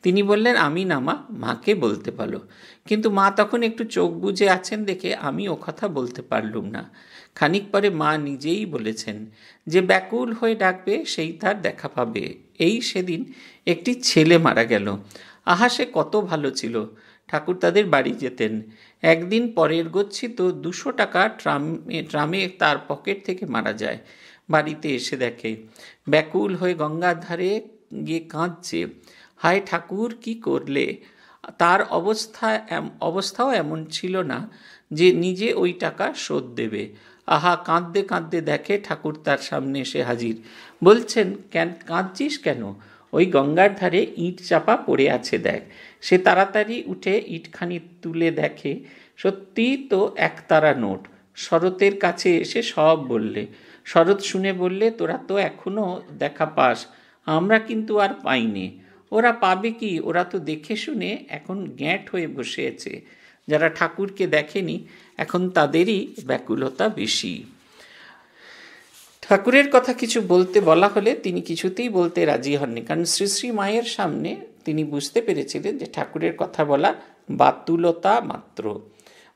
তিনি বললেন আমি না মা মাকে বলতে পারো কিন্তু মা তখন একটু চোখ বুঝে আছেন দেখে আমি ও কথা বলতে পারলুম না খানিক পরে মা নিজেই বলেছেন যে ব্যাকুল হয়ে ডাকবে সেই তার দেখা পাবে এই সেদিন একটি ছেলে মারা গেল আহা সে কত ভালো ছিল ঠাকুর তাদের বাড়ি যেতেন একদিন পরের গচ্ছিত দুশো টাকা ট্রামে ট্রামে তার পকেট থেকে মারা যায় বাড়িতে এসে দেখে ব্যাকুল হয়ে গঙ্গার ধারে গিয়ে কাঁদছে হায় ঠাকুর কি করলে তার অবস্থা অবস্থাও এমন ছিল না যে নিজে ওই টাকা শোধ দেবে আহা কাঁদতে কাঁদতে দেখে ঠাকুর তার সামনে এসে হাজির বলছেন কেন কাঁদছিস কেন ওই গঙ্গার ধারে ইট চাপা পড়ে আছে দেখ সে তাড়াতাড়ি উঠে ইটখানি তুলে দেখে সত্যি তো একতারা নোট শরতের কাছে এসে সব বললে শরৎ শুনে বললে তোরা তো এখনও দেখা পাস আমরা কিন্তু আর পাইনি ওরা পাবে কি ওরা তো দেখে শুনে এখন গ্যাঁট হয়ে বসে আছে যারা ঠাকুরকে দেখেনি এখন তাদেরই ব্যাকুলতা বেশি ঠাকুরের কথা কিছু বলতে বলা হলে তিনি কিছুতেই বলতে রাজি হননি কারণ শ্রী শ্রী মায়ের সামনে তিনি বুঝতে পেরেছিলেন যে ঠাকুরের কথা বলা বাতুলতা মাত্র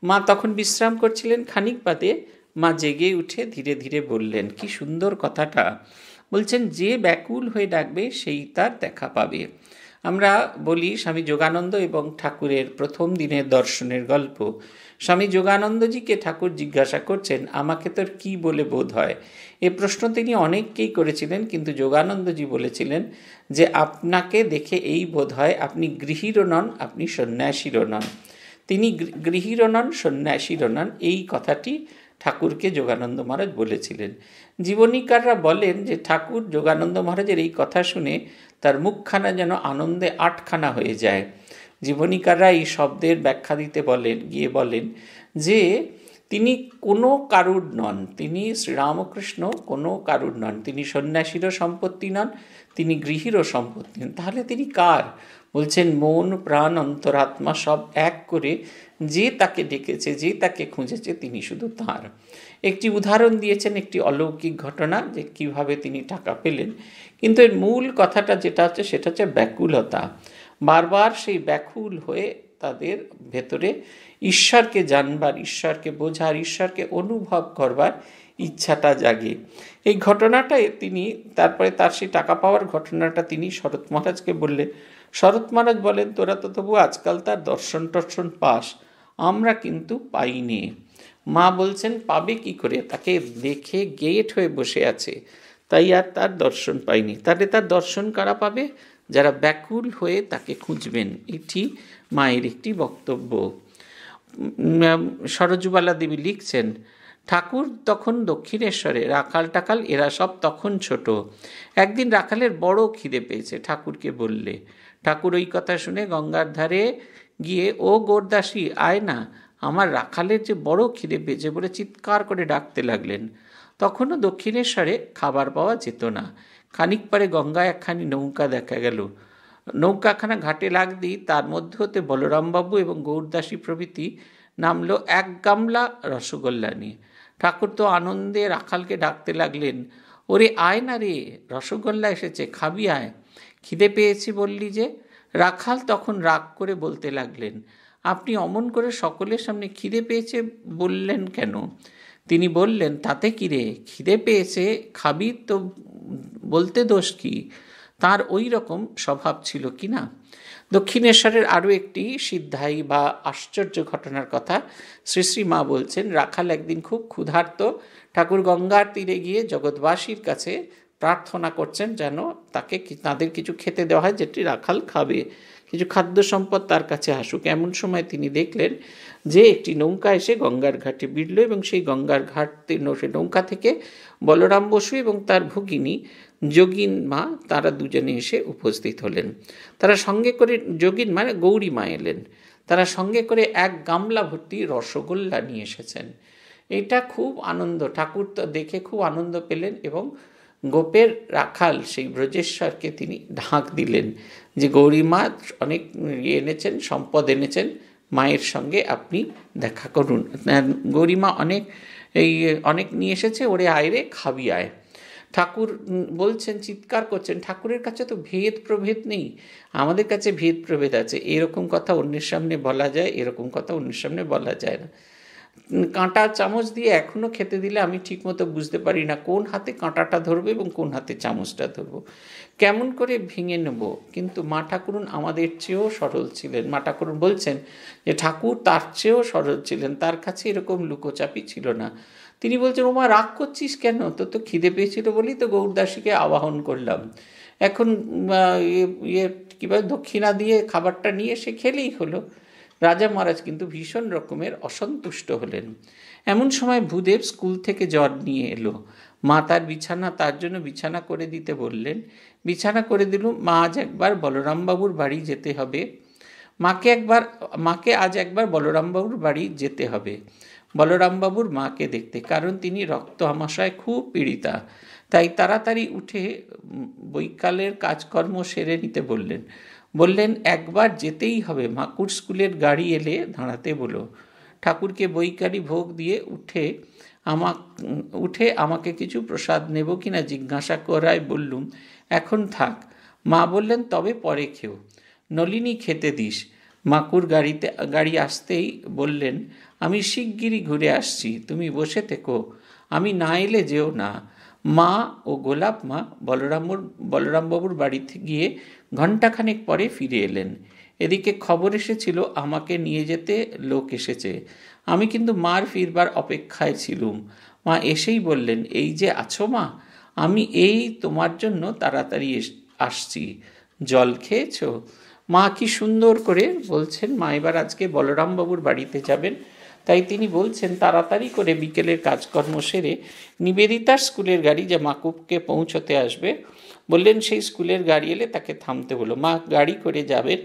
মা তখন বিশ্রাম করছিলেন খানিক বাদে মা জেগে উঠে ধীরে ধীরে বললেন কি সুন্দর কথাটা বলছেন যে ব্যাকুল হয়ে ডাকবে সেই তার দেখা পাবে আমরা বলি স্বামী যোগানন্দ এবং ঠাকুরের প্রথম দিনের দর্শনের গল্প স্বামী যোগানন্দজিকে ঠাকুর জিজ্ঞাসা করছেন আমাকে তোর কি বলে বোধ হয় এ প্রশ্ন তিনি অনেককেই করেছিলেন কিন্তু যোগানন্দজি বলেছিলেন যে আপনাকে দেখে এই বোধ হয় আপনি গৃহীরও নন আপনি সন্ন্যাসীরও নন তিনি গৃহীরও নন সন্ন্যাসীরও নন এই কথাটি ঠাকুরকে যোগানন্দ মহারাজ বলেছিলেন জীবনীকাররা বলেন যে ঠাকুর যোগানন্দ মহারাজের এই কথা শুনে তার মুখখানা যেন আনন্দে আটখানা হয়ে যায় জীবনীকাররা এই শব্দের ব্যাখ্যা দিতে বলেন গিয়ে বলেন যে তিনি কোনো কারুর নন তিনি শ্রীরামকৃষ্ণ কোনো কারুর নন তিনি সন্ন্যাসীরও সম্পত্তি নন তিনি গৃহীরও সম্পত্তি নন তাহলে তিনি কার বলছেন মন প্রাণ অন্তরাত্মা সব এক করে যে তাকে ডেকেছে যে তাকে খুঁজেছে তিনি শুধু তার একটি উদাহরণ দিয়েছেন একটি অলৌকিক ঘটনা যে কিভাবে তিনি টাকা পেলেন কিন্তু এর মূল কথাটা যেটা হচ্ছে সেটা হচ্ছে ব্যাকুলতা বারবার সেই ব্যাকুল হয়ে তাদের ভেতরে ঈশ্বরকে জানবার ঈশ্বরকে বোঝার ঈশ্বরকে অনুভব করবার ইচ্ছাটা জাগে এই ঘটনাটায় তিনি তারপরে তার সেই টাকা পাওয়ার ঘটনাটা তিনি শরৎ মহারাজকে বললেন শরৎ মহারাজ বলেন তোরা তো তবু আজকাল তার দর্শন টর্শন পাস আমরা কিন্তু পাইনি মা বলছেন পাবে কি করে তাকে দেখে গেট হয়ে বসে আছে তাই আর তার দর্শন পাইনি তাহলে তার দর্শন কারা পাবে যারা ব্যাকুল হয়ে তাকে খুঁজবেন এটি মায়ের একটি বক্তব্য সরজুবালা দেবী লিখছেন ঠাকুর তখন দক্ষিণেশ্বরে রাখাল টাকাল এরা সব তখন ছোট একদিন রাখালের বড় খিদে পেয়েছে ঠাকুরকে বললে ঠাকুর ওই কথা শুনে গঙ্গার ধারে গিয়ে ও গোরদাসী আয় না আমার রাখালের যে বড় খিদে পেয়েছে বলে চিৎকার করে ডাকতে লাগলেন তখনও দক্ষিণেশ্বরে খাবার পাওয়া যেত না খানিক পরে গঙ্গায় একখানি নৌকা দেখা গেল নৌকাখানা ঘাটে লাগদি তার মধ্যে হতে বলরামবাবু এবং গৌরদাসী প্রভৃতি নামলো এক গামলা রসগোল্লা নিয়ে ঠাকুর তো আনন্দে রাখালকে ডাকতে লাগলেন ওরে আয় না রে রসগোল্লা এসেছে খাবি আয় খিদে পেয়েছি বললি যে রাখাল তখন রাগ করে বলতে লাগলেন আপনি অমন করে সকলের সামনে খিদে পেয়েছে বললেন কেন তিনি বললেন তাতে কিরে খিদে পেয়েছে খাবি তো বলতে দোষ কি তার ওই রকম স্বভাব ছিল কি না দক্ষিণেশ্বরের আরও একটি সিদ্ধাই বা আশ্চর্য ঘটনার কথা শ্রী শ্রী মা বলছেন রাখাল একদিন খুব ক্ষুধার্ত ঠাকুর গঙ্গার তীরে গিয়ে জগৎবাসীর কাছে প্রার্থনা করছেন যেন তাকে তাদের কিছু খেতে দেওয়া হয় যেটি রাখাল খাবে কিছু খাদ্য সম্পদ তার কাছে আসুক এমন সময় তিনি দেখলেন যে একটি নৌকা এসে গঙ্গার ঘাটে বিড়ল এবং সেই গঙ্গার ঘাট নৌকা থেকে বলরাম বসু এবং তার ভগিনী যোগিন মা তারা দুজনে এসে উপস্থিত হলেন তারা সঙ্গে করে যোগিন মানে গৌরী মা এলেন তারা সঙ্গে করে এক গামলা ভর্তি রসগোল্লা নিয়ে এসেছেন এটা খুব আনন্দ ঠাকুর দেখে খুব আনন্দ পেলেন এবং গোপের রাখাল সেই ব্রজেশ্বরকে তিনি ঢাক দিলেন যে গৌরী মা অনেক ইয়ে এনেছেন সম্পদ এনেছেন মায়ের সঙ্গে আপনি দেখা করুন হ্যাঁ, গৌরীমা অনেক এই অনেক নিয়ে এসেছে ওরে আয়রে খাবি আয় ঠাকুর বলছেন চিৎকার করছেন ঠাকুরের কাছে তো ভেদ প্রভেদ নেই আমাদের কাছে ভেদ প্রভেদ আছে এরকম কথা অন্যের সামনে বলা যায় এরকম কথা অন্যের সামনে বলা যায় না কাঁটা চামচ দিয়ে এখনও খেতে দিলে আমি ঠিকমতো বুঝতে পারি না কোন হাতে কাঁটাটা ধরবো এবং কোন হাতে চামচটা ধরবো কেমন করে ভেঙে নেব কিন্তু মা ঠাকুরুন আমাদের চেয়েও সরল ছিলেন মা ঠাকুরুন বলছেন যে ঠাকুর তার চেয়েও সরল ছিলেন তার কাছে এরকম লুকোচাপি ছিল না তিনি বলছেন ওমা রাগ করছিস কেন তো তো খিদে পেয়েছিল বলেই তো গৌরদাসীকে আবাহন করলাম এখন ইয়ে কীভাবে দক্ষিণা দিয়ে খাবারটা নিয়ে সে খেলেই হলো রাজা মহারাজ কিন্তু ভীষণ রকমের অসন্তুষ্ট হলেন এমন সময় ভূদেব স্কুল থেকে জ্বর নিয়ে এলো মা তার বিছানা তার জন্য বিছানা করে দিতে বললেন বিছানা করে দিল মা আজ একবার বলরামবাবুর বাড়ি যেতে হবে মাকে একবার মাকে আজ একবার বলরামবাবুর বাড়ি যেতে হবে বলরামবাবুর মাকে দেখতে কারণ তিনি রক্ত আমাশায় খুব পীড়িতা তাই তাড়াতাড়ি উঠে বৈকালের কাজকর্ম সেরে নিতে বললেন বললেন একবার যেতেই হবে মাকুর স্কুলের গাড়ি এলে দাঁড়াতে বলো ঠাকুরকে বৈকারি ভোগ দিয়ে উঠে আমা উঠে আমাকে কিছু প্রসাদ নেব কিনা জিজ্ঞাসা করায় বললুম এখন থাক মা বললেন তবে পরে খেও নলিনী খেতে দিস মাকুর গাড়িতে গাড়ি আসতেই বললেন আমি শিগগিরই ঘুরে আসছি তুমি বসে থেকো আমি না এলে যেও না মা ও গোলাপ মা বলরামুর বলরামবাবুর বাড়িতে গিয়ে ঘণ্টাখানেক পরে ফিরে এলেন এদিকে খবর এসেছিল আমাকে নিয়ে যেতে লোক এসেছে আমি কিন্তু মার ফিরবার অপেক্ষায় ছিলুম মা এসেই বললেন এই যে আছো মা আমি এই তোমার জন্য তাড়াতাড়ি আসছি জল খেয়েছ মা কি সুন্দর করে বলছেন মা এবার আজকে বলরামবাবুর বাড়িতে যাবেন তাই তিনি বলছেন তাড়াতাড়ি করে বিকেলের কাজকর্ম সেরে নিবেদিতার স্কুলের গাড়ি যা মাকুবকে পৌঁছতে আসবে বললেন সেই স্কুলের গাড়ি এলে তাকে থামতে হলো মা গাড়ি করে যাবেন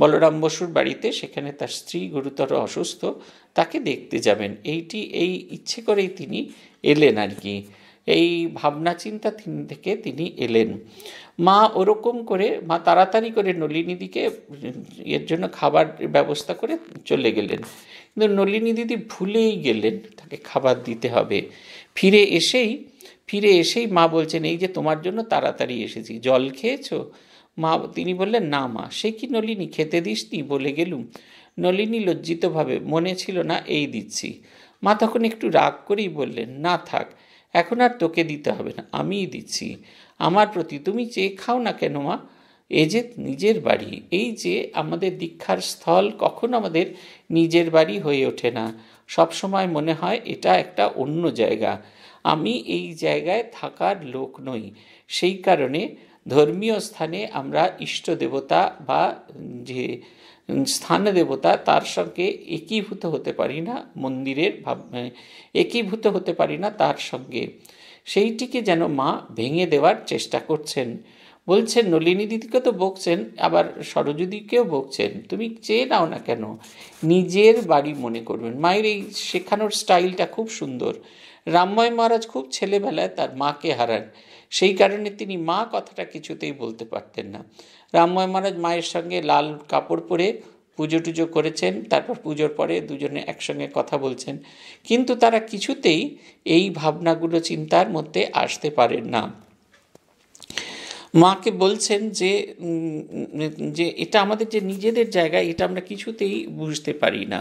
বলরাম বসুর বাড়িতে সেখানে তার স্ত্রী গুরুতর অসুস্থ তাকে দেখতে যাবেন এইটি এই ইচ্ছে করেই তিনি এলেন আর কি এই ভাবনা চিন্তা থেকে তিনি এলেন মা ওরকম করে মা তাড়াতাড়ি করে নলিনীদিকে এর জন্য খাবার ব্যবস্থা করে চলে গেলেন কিন্তু নলিনী দিদি ভুলেই গেলেন তাকে খাবার দিতে হবে ফিরে এসেই ফিরে এসেই মা বলছেন এই যে তোমার জন্য তাড়াতাড়ি এসেছি জল খেয়েছো মা তিনি বললেন না মা সে কি নলিনী খেতে দিসনি বলে গেলুম নলিনী লজ্জিতভাবে মনে ছিল না এই দিচ্ছি মা তখন একটু রাগ করেই বললেন না থাক এখন আর তোকে দিতে হবে না আমিই দিচ্ছি আমার প্রতি তুমি চেয়ে খাও না কেন মা এ যে নিজের বাড়ি এই যে আমাদের দীক্ষার স্থল কখন আমাদের নিজের বাড়ি হয়ে ওঠে না সবসময় মনে হয় এটা একটা অন্য জায়গা আমি এই জায়গায় থাকার লোক নই সেই কারণে ধর্মীয় স্থানে আমরা ইষ্ট দেবতা বা যে স্থান দেবতা তার সঙ্গে একীভূত হতে পারি না মন্দিরের ভাব একীভূত হতে পারি না তার সঙ্গে সেইটিকে যেন মা ভেঙে দেওয়ার চেষ্টা করছেন বলছেন নলিনী দিদিকে তো বকছেন আবার সরজুদিকেও বকছেন তুমি চেয়ে নাও না কেন নিজের বাড়ি মনে করবেন মায়ের এই শেখানোর স্টাইলটা খুব সুন্দর রামময় মহারাজ খুব ছেলেবেলায় তার মাকে হারান সেই কারণে তিনি মা কথাটা কিছুতেই বলতে পারতেন না রামময় মহারাজ মায়ের সঙ্গে লাল কাপড় পরে পুজো টুজো করেছেন তারপর পুজোর পরে দুজনে একসঙ্গে কথা বলছেন কিন্তু তারা কিছুতেই এই ভাবনাগুলো চিন্তার মধ্যে আসতে পারেন না মাকে বলছেন যে যে এটা আমাদের যে নিজেদের জায়গা এটা আমরা কিছুতেই বুঝতে পারি না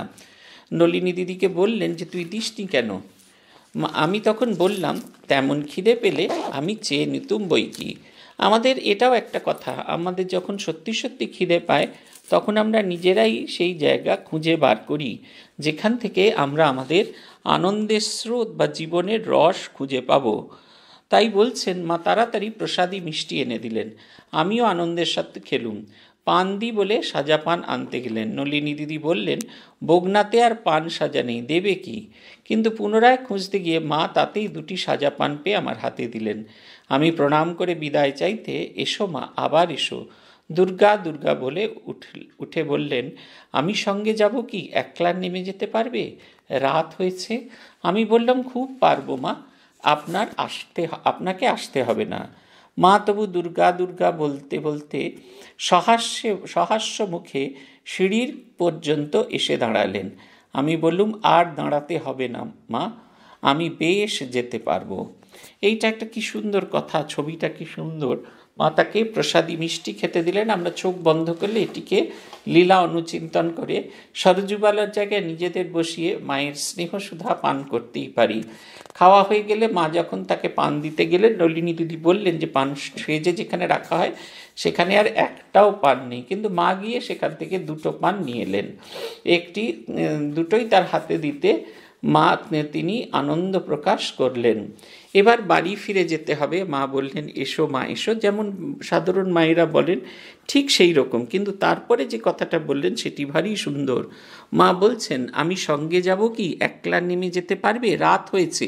নলিনী দিদিকে বললেন যে তুই দিসনি কেন আমি তখন বললাম তেমন খিদে পেলে আমি চেয়ে নিতুম বই কি আমাদের এটাও একটা কথা আমাদের যখন সত্যি সত্যি খিদে পায় তখন আমরা নিজেরাই সেই জায়গা খুঁজে বার করি যেখান থেকে আমরা আমাদের আনন্দের স্রোত বা জীবনের রস খুঁজে পাবো তাই বলছেন মা তাড়াতাড়ি প্রসাদী মিষ্টি এনে দিলেন আমিও আনন্দের সাথে খেলুম পান দি বলে সাজা পান আনতে গেলেন নলিনী দিদি বললেন বগনাতে আর পান সাজা নেই দেবে কি কিন্তু পুনরায় খুঁজতে গিয়ে মা তাতেই দুটি সাজা পান পেয়ে আমার হাতে দিলেন আমি প্রণাম করে বিদায় চাইতে এসো মা আবার এসো দুর্গা দুর্গা বলে উঠে বললেন আমি সঙ্গে যাব কি একলার নেমে যেতে পারবে রাত হয়েছে আমি বললাম খুব পারবো মা আপনার আসতে আপনাকে আসতে হবে না মা তবু দুর্গা দুর্গা বলতে বলতে সহাস্যে সহাস্য মুখে সিঁড়ির পর্যন্ত এসে দাঁড়ালেন আমি বললুম আর দাঁড়াতে হবে না মা আমি বেশ যেতে পারবো এইটা একটা কি সুন্দর কথা ছবিটা কি সুন্দর মা তাকে প্রসাদী মিষ্টি খেতে দিলেন আমরা চোখ বন্ধ করলে এটিকে লীলা অনুচিন্তন করে সরজুবালার জায়গায় নিজেদের বসিয়ে মায়ের স্নেহ সুধা পান করতেই পারি খাওয়া হয়ে গেলে মা যখন তাকে পান দিতে গেলেন নলিনী দিদি বললেন যে পান সেজে যেখানে রাখা হয় সেখানে আর একটাও পান নেই কিন্তু মা গিয়ে সেখান থেকে দুটো পান নিয়ে এলেন একটি দুটোই তার হাতে দিতে মা তিনি আনন্দ প্রকাশ করলেন এবার বাড়ি ফিরে যেতে হবে মা বললেন এসো মা এসো যেমন সাধারণ মায়েরা বলেন ঠিক সেই রকম কিন্তু তারপরে যে কথাটা বললেন সেটি ভারী সুন্দর মা বলছেন আমি সঙ্গে যাব কি একলা নেমে যেতে পারবে রাত হয়েছে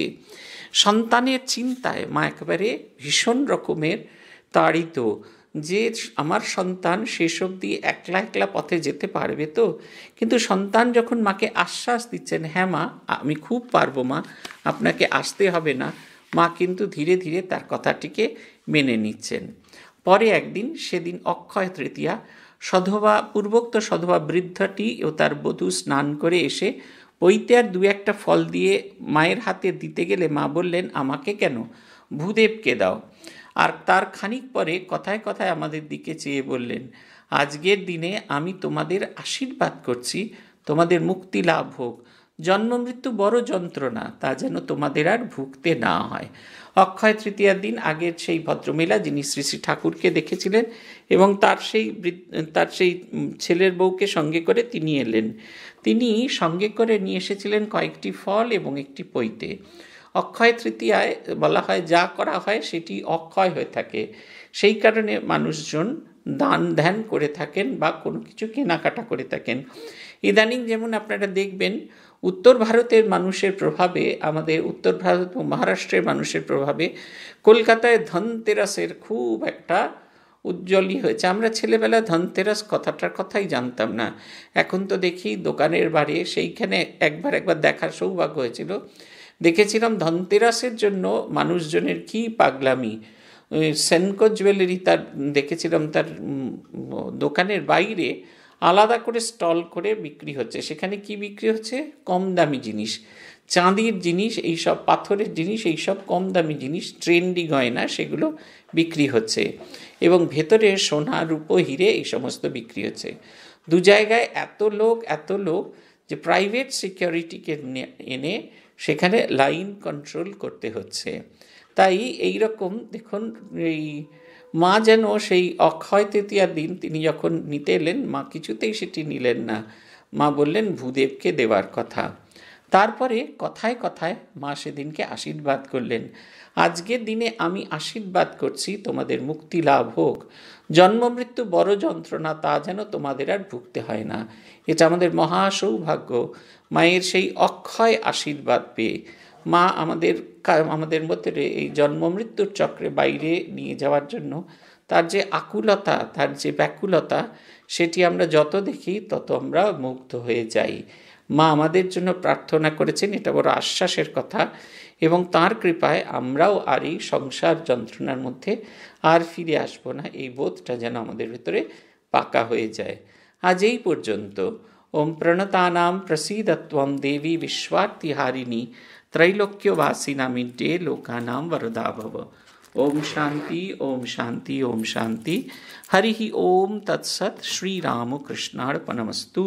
সন্তানের চিন্তায় মা একেবারে ভীষণ রকমের তাড়িত যে আমার সন্তান শেষ অবধি একলা একলা পথে যেতে পারবে তো কিন্তু সন্তান যখন মাকে আশ্বাস দিচ্ছেন হ্যাঁ মা আমি খুব পারবো মা আপনাকে আসতে হবে না মা কিন্তু ধীরে ধীরে তার কথাটিকে মেনে নিচ্ছেন পরে একদিন সেদিন অক্ষয় তৃতীয়া সধবা পূর্বোক্ত সধবা বৃদ্ধাটি ও তার বধূ স্নান করে এসে পৈতে আর দু একটা ফল দিয়ে মায়ের হাতে দিতে গেলে মা বললেন আমাকে কেন ভূদেবকে দাও আর তার খানিক পরে কথায় কথায় আমাদের দিকে চেয়ে বললেন আজকের দিনে আমি তোমাদের আশীর্বাদ করছি তোমাদের মুক্তি লাভ হোক জন্ম মৃত্যু বড় যন্ত্রণা তা যেন তোমাদের আর ভুগতে না হয় অক্ষয় তৃতীয়ার দিন আগের সেই ভদ্রমহিলা যিনি শ্রী শ্রী ঠাকুরকে দেখেছিলেন এবং তার সেই তার সেই ছেলের বউকে সঙ্গে করে তিনি এলেন তিনি সঙ্গে করে নিয়ে এসেছিলেন কয়েকটি ফল এবং একটি পৈতে অক্ষয় তৃতীয়ায় বলা হয় যা করা হয় সেটি অক্ষয় হয়ে থাকে সেই কারণে মানুষজন দান ধ্যান করে থাকেন বা কোনো কিছু কেনাকাটা করে থাকেন ইদানিং যেমন আপনারা দেখবেন উত্তর ভারতের মানুষের প্রভাবে আমাদের উত্তর ভারত ও মহারাষ্ট্রের মানুষের প্রভাবে কলকাতায় ধনতেরাসের খুব একটা উজ্জ্বলই হয়েছে আমরা ছেলেবেলা ধনতেরাস কথাটার কথাই জানতাম না এখন তো দেখি দোকানের বাড়ি সেইখানে একবার একবার দেখার সৌভাগ্য হয়েছিল দেখেছিলাম ধনতেরাসের জন্য মানুষজনের কি পাগলামি সেনকো জুয়েলারি তার দেখেছিলাম তার দোকানের বাইরে আলাদা করে স্টল করে বিক্রি হচ্ছে সেখানে কি বিক্রি হচ্ছে কম দামি জিনিস চাঁদির জিনিস এইসব পাথরের জিনিস এইসব কম দামি জিনিস ট্রেন্ডি গয়না সেগুলো বিক্রি হচ্ছে এবং ভেতরে সোনা রূপো হিরে এই সমস্ত বিক্রি হচ্ছে দু জায়গায় এত লোক এত লোক যে প্রাইভেট সিকিউরিটিকে এনে সেখানে লাইন কন্ট্রোল করতে হচ্ছে তাই এই রকম দেখুন এই মা যেন সেই অক্ষয় তৃতীয়ার দিন তিনি যখন নিতে এলেন মা কিছুতেই সেটি নিলেন না মা বললেন ভূদেবকে দেওয়ার কথা তারপরে কথায় কথায় মা সেদিনকে আশীর্বাদ করলেন আজকের দিনে আমি আশীর্বাদ করছি তোমাদের মুক্তি লাভ হোক জন্মমৃত্যু বড় যন্ত্রণা তা যেন তোমাদের আর ভুগতে হয় না এটা আমাদের মহা সৌভাগ্য মায়ের সেই অক্ষয় আশীর্বাদ পেয়ে মা আমাদের আমাদের মধ্যে এই জন্মমৃত্যুর চক্রে বাইরে নিয়ে যাওয়ার জন্য তার যে আকুলতা তার যে ব্যাকুলতা সেটি আমরা যত দেখি তত আমরা মুগ্ধ হয়ে যাই মা আমাদের জন্য প্রার্থনা করেছেন এটা বড় আশ্বাসের কথা এবং তার কৃপায় আমরাও আর এই সংসার যন্ত্রণার মধ্যে আর ফিরে আসবো না এই বোধটা যেন আমাদের ভিতরে পাকা হয়ে যায় আজ এই পর্যন্ত ওম প্রণতানাম প্রসীদত্বম দেবী ত্রৈলোক্যবাসী নামি ডে লোকানাম বরদা ভব ওম শান্তি ওম শান্তি ওম শান্তি হরি ওম তৎসৎ শ্রীরামকৃষ্ণার্পণমস্তু